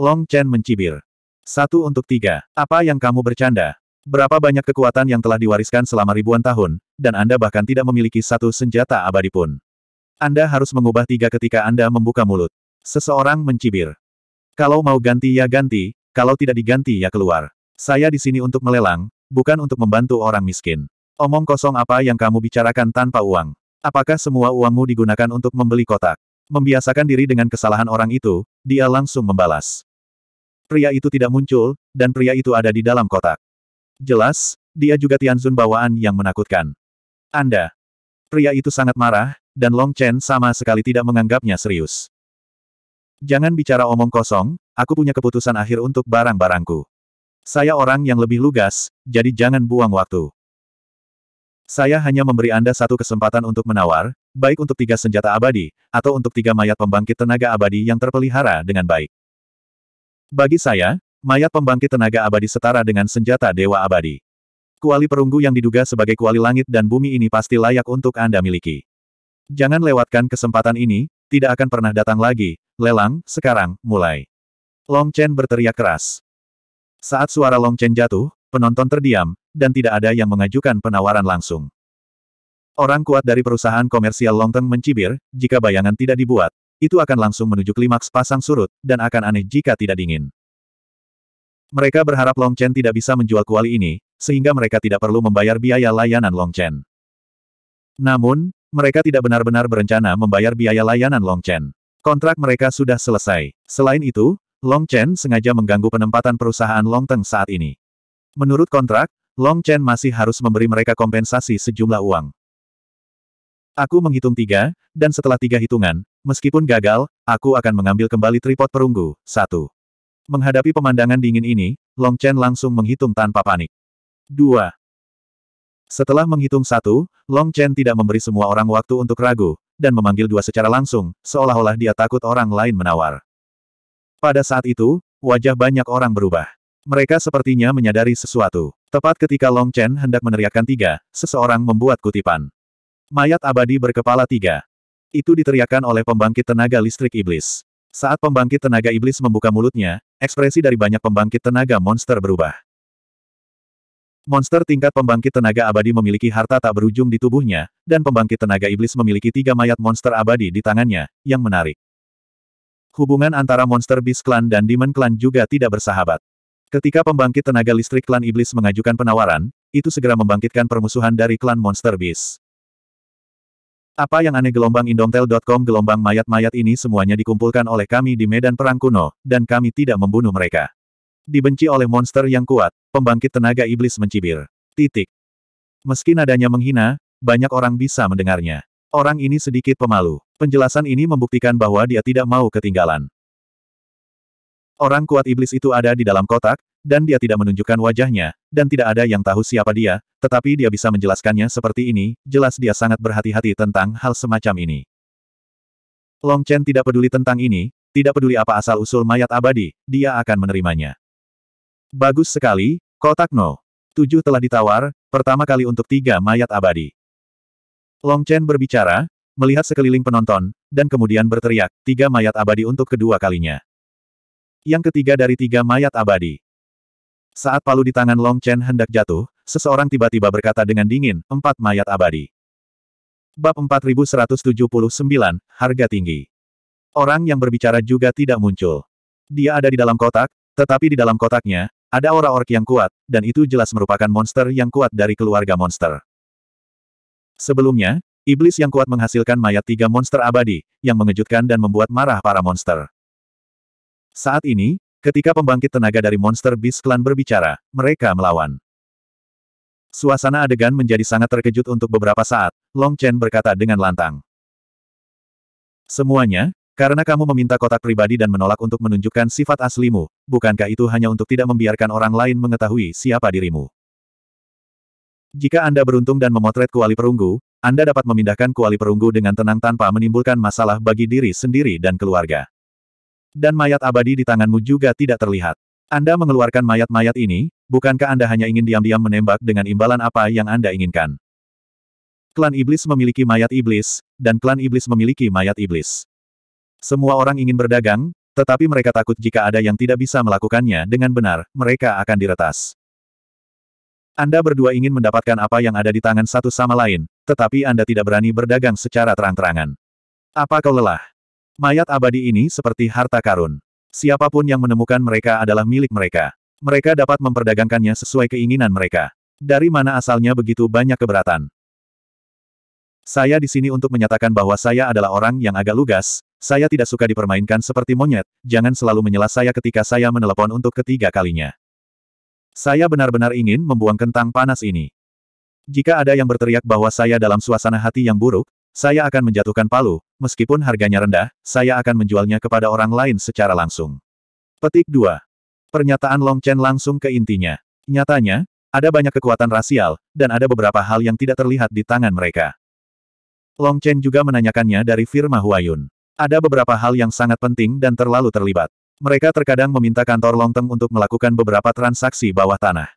S1: Long Chen mencibir. Satu untuk tiga. Apa yang kamu bercanda? Berapa banyak kekuatan yang telah diwariskan selama ribuan tahun, dan Anda bahkan tidak memiliki satu senjata abadi pun. Anda harus mengubah tiga ketika Anda membuka mulut. Seseorang mencibir. Kalau mau ganti ya ganti, kalau tidak diganti ya keluar. Saya di sini untuk melelang, bukan untuk membantu orang miskin. Omong kosong apa yang kamu bicarakan tanpa uang. Apakah semua uangmu digunakan untuk membeli kotak? Membiasakan diri dengan kesalahan orang itu, dia langsung membalas. Pria itu tidak muncul, dan pria itu ada di dalam kotak. Jelas, dia juga Tianzun bawaan yang menakutkan. Anda. Pria itu sangat marah, dan Long Chen sama sekali tidak menganggapnya serius. Jangan bicara omong kosong, aku punya keputusan akhir untuk barang-barangku. Saya orang yang lebih lugas, jadi jangan buang waktu. Saya hanya memberi Anda satu kesempatan untuk menawar, baik untuk tiga senjata abadi, atau untuk tiga mayat pembangkit tenaga abadi yang terpelihara dengan baik. Bagi saya, mayat pembangkit tenaga abadi setara dengan senjata dewa abadi. Kuali perunggu yang diduga sebagai kuali langit dan bumi ini pasti layak untuk Anda miliki. Jangan lewatkan kesempatan ini, tidak akan pernah datang lagi. Lelang, sekarang, mulai. Long Chen berteriak keras. Saat suara Long Chen jatuh, penonton terdiam, dan tidak ada yang mengajukan penawaran langsung. Orang kuat dari perusahaan komersial Longteng mencibir, jika bayangan tidak dibuat, itu akan langsung menuju klimaks pasang surut, dan akan aneh jika tidak dingin. Mereka berharap Longchen tidak bisa menjual kuali ini, sehingga mereka tidak perlu membayar biaya layanan Longchen. Namun, mereka tidak benar-benar berencana membayar biaya layanan Longchen. Kontrak mereka sudah selesai. Selain itu, Longchen sengaja mengganggu penempatan perusahaan Longteng saat ini. Menurut kontrak, Long Chen masih harus memberi mereka kompensasi sejumlah uang. Aku menghitung tiga, dan setelah tiga hitungan, meskipun gagal, aku akan mengambil kembali tripod perunggu, satu. Menghadapi pemandangan dingin ini, Long Chen langsung menghitung tanpa panik. Dua. Setelah menghitung satu, Long Chen tidak memberi semua orang waktu untuk ragu, dan memanggil dua secara langsung, seolah-olah dia takut orang lain menawar. Pada saat itu, wajah banyak orang berubah. Mereka sepertinya menyadari sesuatu. Tepat ketika Long Chen hendak meneriakkan tiga, seseorang membuat kutipan. Mayat abadi berkepala tiga. Itu diteriakkan oleh pembangkit tenaga listrik iblis. Saat pembangkit tenaga iblis membuka mulutnya, ekspresi dari banyak pembangkit tenaga monster berubah. Monster tingkat pembangkit tenaga abadi memiliki harta tak berujung di tubuhnya, dan pembangkit tenaga iblis memiliki tiga mayat monster abadi di tangannya, yang menarik. Hubungan antara monster Beast Clan dan Demon Clan juga tidak bersahabat. Ketika pembangkit tenaga listrik klan iblis mengajukan penawaran, itu segera membangkitkan permusuhan dari klan Monster Beast. Apa yang aneh gelombang indomtel.com gelombang mayat-mayat ini semuanya dikumpulkan oleh kami di medan perang kuno, dan kami tidak membunuh mereka. Dibenci oleh monster yang kuat, pembangkit tenaga iblis mencibir. Titik. Meski nadanya menghina, banyak orang bisa mendengarnya. Orang ini sedikit pemalu. Penjelasan ini membuktikan bahwa dia tidak mau ketinggalan. Orang kuat iblis itu ada di dalam kotak, dan dia tidak menunjukkan wajahnya, dan tidak ada yang tahu siapa dia, tetapi dia bisa menjelaskannya seperti ini, jelas dia sangat berhati-hati tentang hal semacam ini. Long Chen tidak peduli tentang ini, tidak peduli apa asal-usul mayat abadi, dia akan menerimanya. Bagus sekali, kotak no. Tujuh telah ditawar, pertama kali untuk tiga mayat abadi. Long Chen berbicara, melihat sekeliling penonton, dan kemudian berteriak, tiga mayat abadi untuk kedua kalinya. Yang ketiga dari tiga mayat abadi. Saat palu di tangan Long Chen hendak jatuh, seseorang tiba-tiba berkata dengan dingin, empat mayat abadi. Bab 4179, Harga Tinggi. Orang yang berbicara juga tidak muncul. Dia ada di dalam kotak, tetapi di dalam kotaknya, ada aura ork yang kuat, dan itu jelas merupakan monster yang kuat dari keluarga monster. Sebelumnya, iblis yang kuat menghasilkan mayat tiga monster abadi, yang mengejutkan dan membuat marah para monster. Saat ini, ketika pembangkit tenaga dari monster Beast Clan berbicara, mereka melawan. Suasana adegan menjadi sangat terkejut untuk beberapa saat, Long Chen berkata dengan lantang. Semuanya, karena kamu meminta kotak pribadi dan menolak untuk menunjukkan sifat aslimu, bukankah itu hanya untuk tidak membiarkan orang lain mengetahui siapa dirimu? Jika Anda beruntung dan memotret kuali perunggu, Anda dapat memindahkan kuali perunggu dengan tenang tanpa menimbulkan masalah bagi diri sendiri dan keluarga. Dan mayat abadi di tanganmu juga tidak terlihat. Anda mengeluarkan mayat-mayat ini, bukankah Anda hanya ingin diam-diam menembak dengan imbalan apa yang Anda inginkan? Klan Iblis memiliki mayat iblis, dan klan Iblis memiliki mayat iblis. Semua orang ingin berdagang, tetapi mereka takut jika ada yang tidak bisa melakukannya dengan benar, mereka akan diretas. Anda berdua ingin mendapatkan apa yang ada di tangan satu sama lain, tetapi Anda tidak berani berdagang secara terang-terangan. Apa kau lelah? Mayat abadi ini seperti harta karun. Siapapun yang menemukan mereka adalah milik mereka. Mereka dapat memperdagangkannya sesuai keinginan mereka. Dari mana asalnya begitu banyak keberatan? Saya di sini untuk menyatakan bahwa saya adalah orang yang agak lugas, saya tidak suka dipermainkan seperti monyet, jangan selalu menyela saya ketika saya menelepon untuk ketiga kalinya. Saya benar-benar ingin membuang kentang panas ini. Jika ada yang berteriak bahwa saya dalam suasana hati yang buruk, saya akan menjatuhkan palu, meskipun harganya rendah, saya akan menjualnya kepada orang lain secara langsung. Petik 2. Pernyataan Long Chen langsung ke intinya. Nyatanya, ada banyak kekuatan rasial, dan ada beberapa hal yang tidak terlihat di tangan mereka. Long Chen juga menanyakannya dari firma Huayun. Ada beberapa hal yang sangat penting dan terlalu terlibat. Mereka terkadang meminta kantor Long Teng untuk melakukan beberapa transaksi bawah tanah.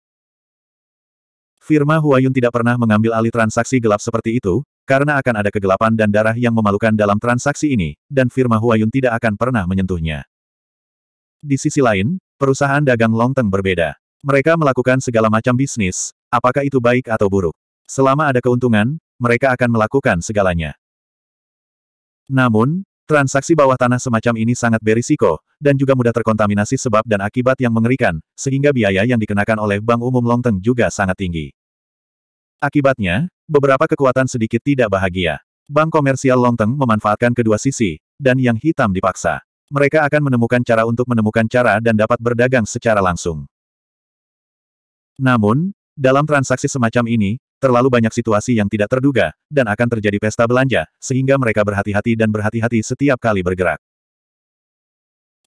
S1: Firma Huayun tidak pernah mengambil alih transaksi gelap seperti itu, karena akan ada kegelapan dan darah yang memalukan dalam transaksi ini, dan firma Huayun tidak akan pernah menyentuhnya. Di sisi lain, perusahaan dagang Longteng berbeda. Mereka melakukan segala macam bisnis, apakah itu baik atau buruk. Selama ada keuntungan, mereka akan melakukan segalanya. Namun, Transaksi bawah tanah semacam ini sangat berisiko, dan juga mudah terkontaminasi sebab dan akibat yang mengerikan, sehingga biaya yang dikenakan oleh Bank Umum Longteng juga sangat tinggi. Akibatnya, beberapa kekuatan sedikit tidak bahagia. Bank komersial Longteng memanfaatkan kedua sisi, dan yang hitam dipaksa. Mereka akan menemukan cara untuk menemukan cara dan dapat berdagang secara langsung. Namun, dalam transaksi semacam ini, terlalu banyak situasi yang tidak terduga, dan akan terjadi pesta belanja, sehingga mereka berhati-hati dan berhati-hati setiap kali bergerak.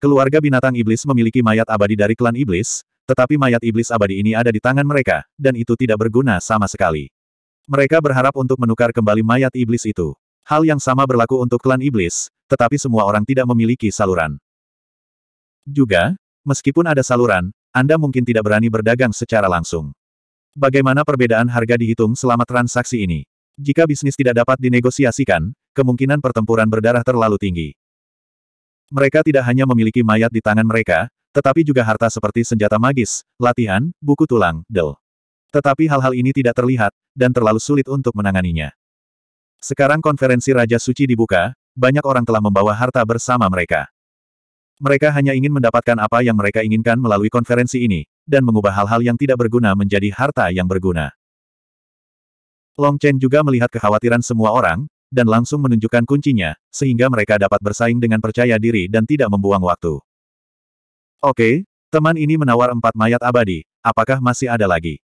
S1: Keluarga binatang iblis memiliki mayat abadi dari klan iblis, tetapi mayat iblis abadi ini ada di tangan mereka, dan itu tidak berguna sama sekali. Mereka berharap untuk menukar kembali mayat iblis itu. Hal yang sama berlaku untuk klan iblis, tetapi semua orang tidak memiliki saluran. Juga, meskipun ada saluran, Anda mungkin tidak berani berdagang secara langsung. Bagaimana perbedaan harga dihitung selama transaksi ini? Jika bisnis tidak dapat dinegosiasikan, kemungkinan pertempuran berdarah terlalu tinggi. Mereka tidak hanya memiliki mayat di tangan mereka, tetapi juga harta seperti senjata magis, latihan, buku tulang, del. Tetapi hal-hal ini tidak terlihat, dan terlalu sulit untuk menanganinya. Sekarang konferensi Raja Suci dibuka, banyak orang telah membawa harta bersama mereka. Mereka hanya ingin mendapatkan apa yang mereka inginkan melalui konferensi ini, dan mengubah hal-hal yang tidak berguna menjadi harta yang berguna. Long Chen juga melihat kekhawatiran semua orang, dan langsung menunjukkan kuncinya, sehingga mereka dapat bersaing dengan percaya diri dan tidak membuang waktu. Oke, teman ini menawar empat mayat abadi, apakah masih ada lagi?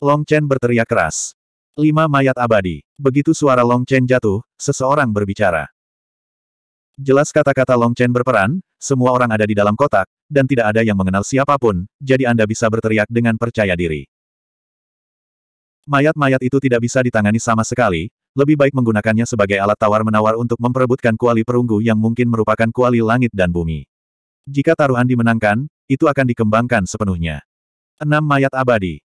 S1: Long Chen berteriak keras. Lima mayat abadi. Begitu suara Long Chen jatuh, seseorang berbicara. Jelas kata-kata Long Chen berperan, semua orang ada di dalam kotak, dan tidak ada yang mengenal siapapun, jadi Anda bisa berteriak dengan percaya diri. Mayat-mayat itu tidak bisa ditangani sama sekali, lebih baik menggunakannya sebagai alat tawar-menawar untuk memperebutkan kuali perunggu yang mungkin merupakan kuali langit dan bumi. Jika taruhan dimenangkan, itu akan dikembangkan sepenuhnya. Enam Mayat abadi.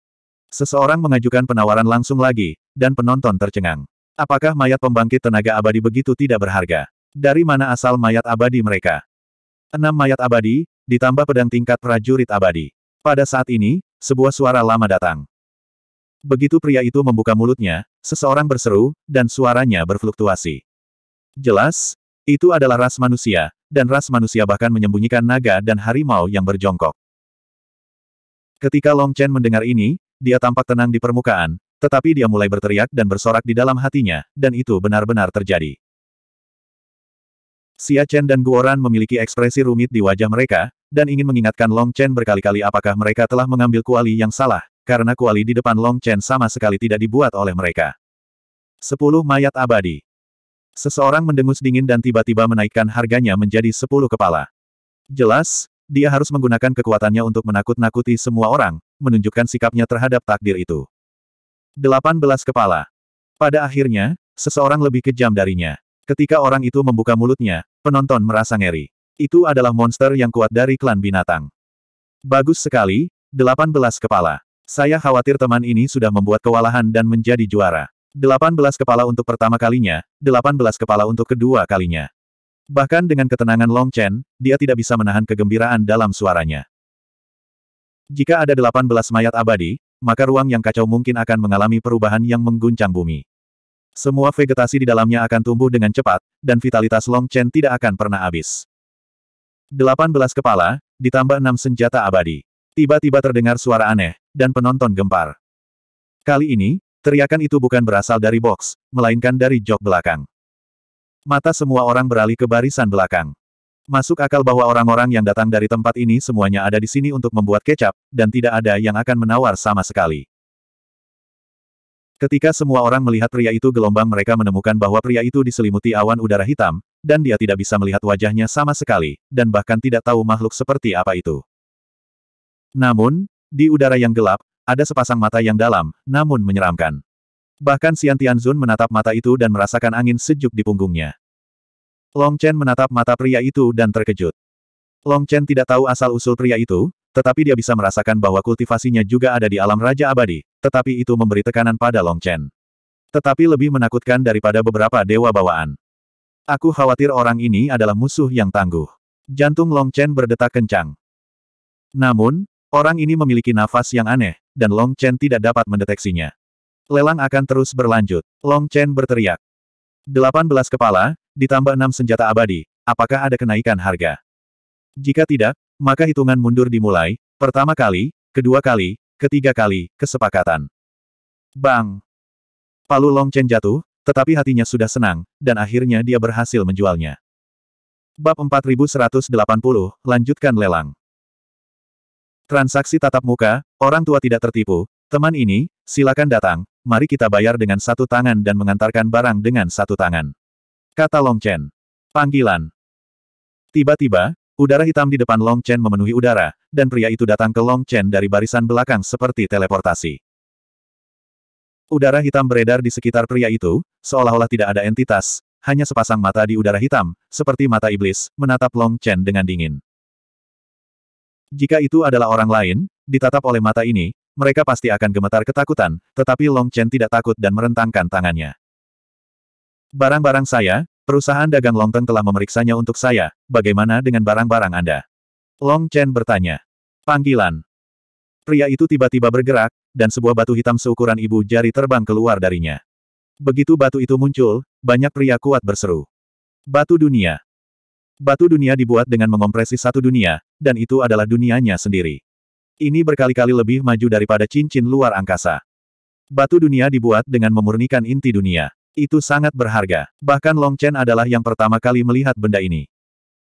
S1: Seseorang mengajukan penawaran langsung lagi, dan penonton tercengang. Apakah mayat pembangkit tenaga abadi begitu tidak berharga? Dari mana asal mayat abadi mereka? Enam Mayat abadi, ditambah pedang tingkat prajurit abadi. Pada saat ini, sebuah suara lama datang. Begitu pria itu membuka mulutnya, seseorang berseru, dan suaranya berfluktuasi. Jelas, itu adalah ras manusia, dan ras manusia bahkan menyembunyikan naga dan harimau yang berjongkok. Ketika Long Chen mendengar ini, dia tampak tenang di permukaan, tetapi dia mulai berteriak dan bersorak di dalam hatinya, dan itu benar-benar terjadi. Xia Chen dan Guoran memiliki ekspresi rumit di wajah mereka, dan ingin mengingatkan Long Chen berkali-kali apakah mereka telah mengambil kuali yang salah, karena kuali di depan Long Chen sama sekali tidak dibuat oleh mereka. Sepuluh mayat abadi. Seseorang mendengus dingin dan tiba-tiba menaikkan harganya menjadi sepuluh kepala. Jelas, dia harus menggunakan kekuatannya untuk menakut-nakuti semua orang, menunjukkan sikapnya terhadap takdir itu. Delapan belas kepala. Pada akhirnya, seseorang lebih kejam darinya. Ketika orang itu membuka mulutnya, penonton merasa ngeri. Itu adalah monster yang kuat dari klan binatang. Bagus sekali, delapan belas kepala. Saya khawatir teman ini sudah membuat kewalahan dan menjadi juara. 18 kepala untuk pertama kalinya, 18 kepala untuk kedua kalinya. Bahkan dengan ketenangan Long Chen, dia tidak bisa menahan kegembiraan dalam suaranya. Jika ada 18 mayat abadi, maka ruang yang kacau mungkin akan mengalami perubahan yang mengguncang bumi. Semua vegetasi di dalamnya akan tumbuh dengan cepat, dan vitalitas Long Chen tidak akan pernah habis. 18 kepala, ditambah 6 senjata abadi. Tiba-tiba terdengar suara aneh, dan penonton gempar. Kali ini, Teriakan itu bukan berasal dari box, melainkan dari jok belakang. Mata semua orang beralih ke barisan belakang. Masuk akal bahwa orang-orang yang datang dari tempat ini semuanya ada di sini untuk membuat kecap, dan tidak ada yang akan menawar sama sekali. Ketika semua orang melihat pria itu gelombang mereka menemukan bahwa pria itu diselimuti awan udara hitam, dan dia tidak bisa melihat wajahnya sama sekali, dan bahkan tidak tahu makhluk seperti apa itu. Namun, di udara yang gelap, ada sepasang mata yang dalam, namun menyeramkan. Bahkan Xian Tianzun menatap mata itu dan merasakan angin sejuk di punggungnya. Long Chen menatap mata pria itu dan terkejut. Long Chen tidak tahu asal-usul pria itu, tetapi dia bisa merasakan bahwa kultivasinya juga ada di alam Raja Abadi, tetapi itu memberi tekanan pada Long Chen. Tetapi lebih menakutkan daripada beberapa dewa bawaan. Aku khawatir orang ini adalah musuh yang tangguh. Jantung Long Chen berdetak kencang. Namun, Orang ini memiliki nafas yang aneh, dan Long Chen tidak dapat mendeteksinya. Lelang akan terus berlanjut. Long Chen berteriak. 18 kepala, ditambah 6 senjata abadi, apakah ada kenaikan harga? Jika tidak, maka hitungan mundur dimulai, pertama kali, kedua kali, ketiga kali, kesepakatan. Bang! Palu Long Chen jatuh, tetapi hatinya sudah senang, dan akhirnya dia berhasil menjualnya. Bab 4180, lanjutkan lelang. Transaksi tatap muka, orang tua tidak tertipu. Teman ini, silakan datang, mari kita bayar dengan satu tangan dan mengantarkan barang dengan satu tangan. Kata Long Chen. Panggilan. Tiba-tiba, udara hitam di depan Long Chen memenuhi udara, dan pria itu datang ke Long Chen dari barisan belakang seperti teleportasi. Udara hitam beredar di sekitar pria itu, seolah-olah tidak ada entitas, hanya sepasang mata di udara hitam, seperti mata iblis, menatap Long Chen dengan dingin. Jika itu adalah orang lain, ditatap oleh mata ini, mereka pasti akan gemetar ketakutan, tetapi Long Chen tidak takut dan merentangkan tangannya. Barang-barang saya, perusahaan dagang Long Longteng telah memeriksanya untuk saya, bagaimana dengan barang-barang Anda? Long Chen bertanya. Panggilan. Pria itu tiba-tiba bergerak, dan sebuah batu hitam seukuran ibu jari terbang keluar darinya. Begitu batu itu muncul, banyak pria kuat berseru. Batu dunia. Batu dunia dibuat dengan mengompresi satu dunia, dan itu adalah dunianya sendiri. Ini berkali-kali lebih maju daripada cincin luar angkasa. Batu dunia dibuat dengan memurnikan inti dunia. Itu sangat berharga. Bahkan Long Chen adalah yang pertama kali melihat benda ini.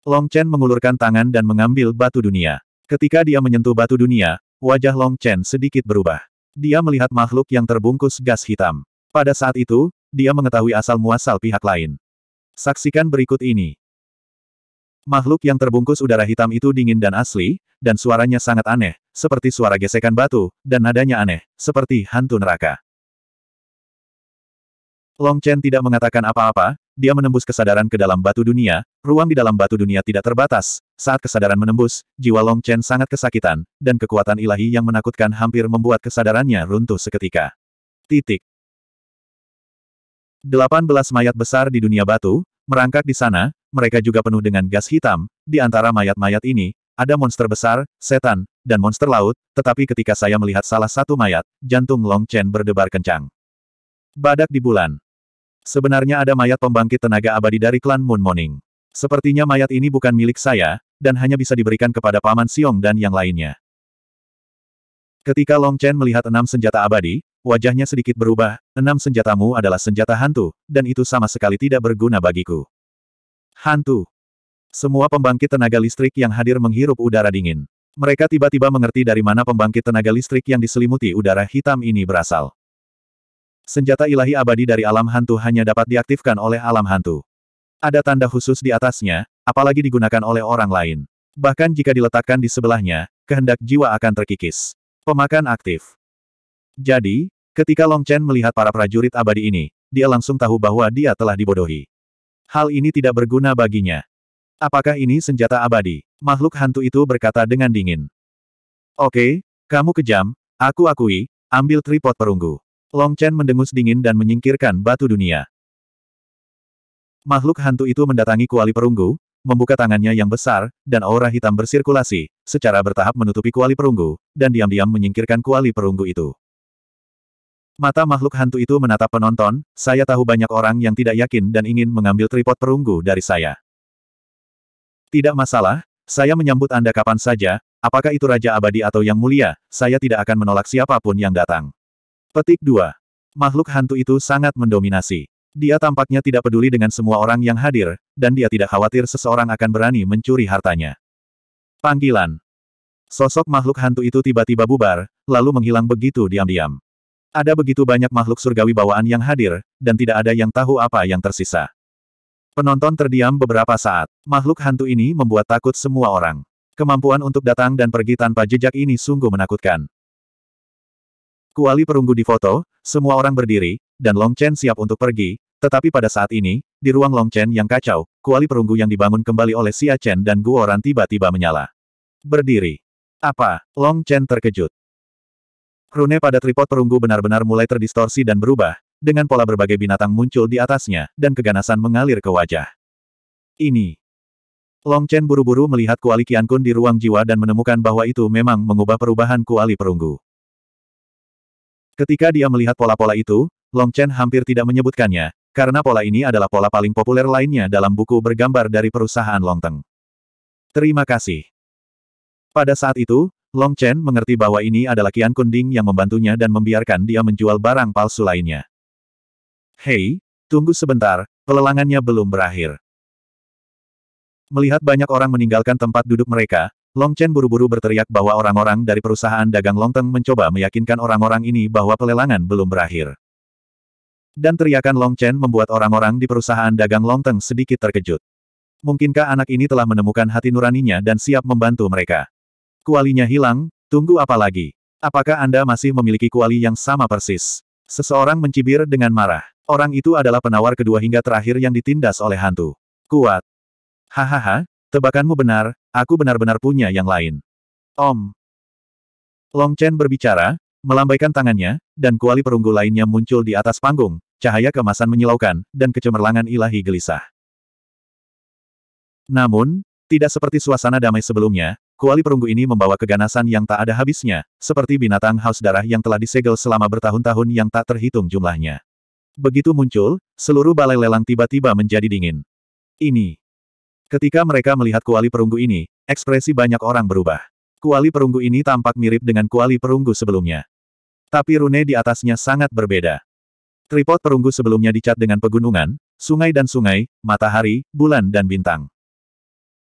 S1: Long Chen mengulurkan tangan dan mengambil batu dunia. Ketika dia menyentuh batu dunia, wajah Long Chen sedikit berubah. Dia melihat makhluk yang terbungkus gas hitam. Pada saat itu, dia mengetahui asal-muasal pihak lain. Saksikan berikut ini. Makhluk yang terbungkus udara hitam itu dingin dan asli, dan suaranya sangat aneh, seperti suara gesekan batu, dan nadanya aneh, seperti hantu neraka. Long Chen tidak mengatakan apa-apa, dia menembus kesadaran ke dalam batu dunia, ruang di dalam batu dunia tidak terbatas. Saat kesadaran menembus, jiwa Long Chen sangat kesakitan, dan kekuatan ilahi yang menakutkan hampir membuat kesadarannya runtuh seketika. Titik. 18 mayat besar di dunia batu, merangkak di sana, mereka juga penuh dengan gas hitam, di antara mayat-mayat ini, ada monster besar, setan, dan monster laut, tetapi ketika saya melihat salah satu mayat, jantung Long Chen berdebar kencang. Badak di bulan. Sebenarnya ada mayat pembangkit tenaga abadi dari klan Moon Morning. Sepertinya mayat ini bukan milik saya, dan hanya bisa diberikan kepada Paman Siong dan yang lainnya. Ketika Long Chen melihat enam senjata abadi, wajahnya sedikit berubah, enam senjatamu adalah senjata hantu, dan itu sama sekali tidak berguna bagiku. Hantu. Semua pembangkit tenaga listrik yang hadir menghirup udara dingin. Mereka tiba-tiba mengerti dari mana pembangkit tenaga listrik yang diselimuti udara hitam ini berasal. Senjata ilahi abadi dari alam hantu hanya dapat diaktifkan oleh alam hantu. Ada tanda khusus di atasnya, apalagi digunakan oleh orang lain. Bahkan jika diletakkan di sebelahnya, kehendak jiwa akan terkikis. Pemakan aktif. Jadi, ketika Long Chen melihat para prajurit abadi ini, dia langsung tahu bahwa dia telah dibodohi. Hal ini tidak berguna baginya. Apakah ini senjata abadi? Makhluk hantu itu berkata dengan dingin. Oke, kamu kejam, aku akui, ambil tripod perunggu. Long Chen mendengus dingin dan menyingkirkan batu dunia. Makhluk hantu itu mendatangi kuali perunggu, membuka tangannya yang besar, dan aura hitam bersirkulasi, secara bertahap menutupi kuali perunggu, dan diam-diam menyingkirkan kuali perunggu itu. Mata makhluk hantu itu menatap penonton, saya tahu banyak orang yang tidak yakin dan ingin mengambil tripod perunggu dari saya. Tidak masalah, saya menyambut Anda kapan saja, apakah itu Raja Abadi atau Yang Mulia, saya tidak akan menolak siapapun yang datang. Petik 2. Makhluk hantu itu sangat mendominasi. Dia tampaknya tidak peduli dengan semua orang yang hadir, dan dia tidak khawatir seseorang akan berani mencuri hartanya. Panggilan. Sosok makhluk hantu itu tiba-tiba bubar, lalu menghilang begitu diam-diam. Ada begitu banyak makhluk surgawi bawaan yang hadir, dan tidak ada yang tahu apa yang tersisa. Penonton terdiam beberapa saat. Makhluk hantu ini membuat takut semua orang. Kemampuan untuk datang dan pergi tanpa jejak ini sungguh menakutkan. Kuali perunggu difoto, semua orang berdiri, dan Long Chen siap untuk pergi, tetapi pada saat ini, di ruang Long Chen yang kacau, kuali perunggu yang dibangun kembali oleh Xia Chen dan Guoran tiba-tiba menyala. Berdiri. Apa? Long Chen terkejut. Rune pada tripod perunggu benar-benar mulai terdistorsi dan berubah, dengan pola berbagai binatang muncul di atasnya, dan keganasan mengalir ke wajah. Ini. Long Chen buru-buru melihat kuali Kun di ruang jiwa dan menemukan bahwa itu memang mengubah perubahan kuali perunggu. Ketika dia melihat pola-pola itu, Long Chen hampir tidak menyebutkannya, karena pola ini adalah pola paling populer lainnya dalam buku bergambar dari perusahaan Long Teng. Terima kasih. Pada saat itu, Long Chen mengerti bahwa ini adalah kian Kunding yang membantunya dan membiarkan dia menjual barang palsu lainnya. Hei, tunggu sebentar, pelelangannya belum berakhir. Melihat banyak orang meninggalkan tempat duduk mereka, Long Chen buru-buru berteriak bahwa orang-orang dari perusahaan dagang long teng mencoba meyakinkan orang-orang ini bahwa pelelangan belum berakhir. Dan teriakan Long Chen membuat orang-orang di perusahaan dagang long teng sedikit terkejut. Mungkinkah anak ini telah menemukan hati nuraninya dan siap membantu mereka? Kualinya hilang, tunggu apa lagi? Apakah Anda masih memiliki kuali yang sama persis? Seseorang mencibir dengan marah. Orang itu adalah penawar kedua hingga terakhir yang ditindas oleh hantu. Kuat. Hahaha, tebakanmu benar, aku benar-benar punya yang lain. Om. Long Chen berbicara, melambaikan tangannya, dan kuali perunggu lainnya muncul di atas panggung, cahaya kemasan menyilaukan, dan kecemerlangan ilahi gelisah. Namun, tidak seperti suasana damai sebelumnya, kuali perunggu ini membawa keganasan yang tak ada habisnya, seperti binatang haus darah yang telah disegel selama bertahun-tahun yang tak terhitung jumlahnya. Begitu muncul, seluruh balai lelang tiba-tiba menjadi dingin. Ini. Ketika mereka melihat kuali perunggu ini, ekspresi banyak orang berubah. Kuali perunggu ini tampak mirip dengan kuali perunggu sebelumnya. Tapi rune di atasnya sangat berbeda. Tripod perunggu sebelumnya dicat dengan pegunungan, sungai dan sungai, matahari, bulan dan bintang.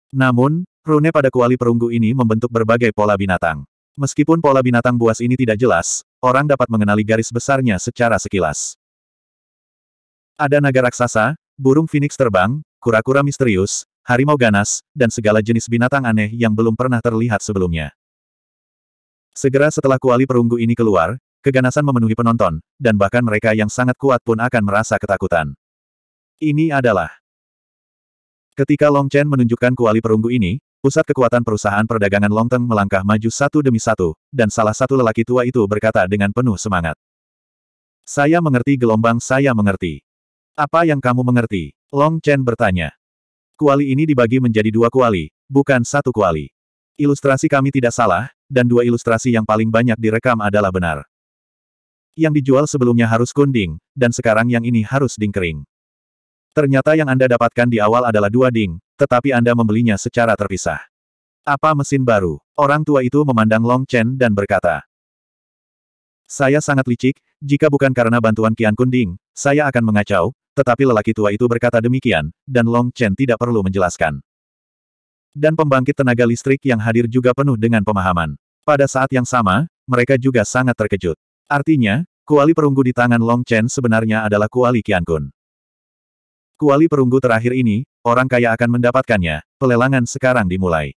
S1: Namun, rune pada kuali perunggu ini membentuk berbagai pola binatang. Meskipun pola binatang buas ini tidak jelas, orang dapat mengenali garis besarnya secara sekilas. Ada naga raksasa, burung phoenix terbang, kura-kura misterius, harimau ganas, dan segala jenis binatang aneh yang belum pernah terlihat sebelumnya. Segera setelah kuali perunggu ini keluar, keganasan memenuhi penonton, dan bahkan mereka yang sangat kuat pun akan merasa ketakutan. Ini adalah Ketika Long Chen menunjukkan kuali perunggu ini, pusat kekuatan perusahaan perdagangan Long Teng melangkah maju satu demi satu, dan salah satu lelaki tua itu berkata dengan penuh semangat. Saya mengerti gelombang saya mengerti. Apa yang kamu mengerti? Long Chen bertanya. Kuali ini dibagi menjadi dua kuali, bukan satu kuali. Ilustrasi kami tidak salah, dan dua ilustrasi yang paling banyak direkam adalah benar. Yang dijual sebelumnya harus kunding, dan sekarang yang ini harus dingkering. Ternyata yang Anda dapatkan di awal adalah dua ding, tetapi Anda membelinya secara terpisah. Apa mesin baru? Orang tua itu memandang Long Chen dan berkata. Saya sangat licik, jika bukan karena bantuan Kian Kunding, saya akan mengacau, tetapi lelaki tua itu berkata demikian, dan Long Chen tidak perlu menjelaskan. Dan pembangkit tenaga listrik yang hadir juga penuh dengan pemahaman. Pada saat yang sama, mereka juga sangat terkejut. Artinya, kuali perunggu di tangan Long Chen sebenarnya adalah kuali Kian Kun. Kuali perunggu terakhir ini, orang kaya akan mendapatkannya, pelelangan sekarang dimulai.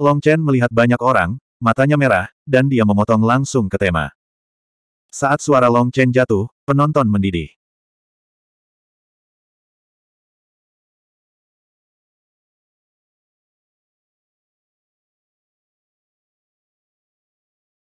S1: Long Chen melihat banyak orang, matanya merah, dan dia memotong langsung ke tema. Saat suara Long Chen jatuh, penonton mendidih.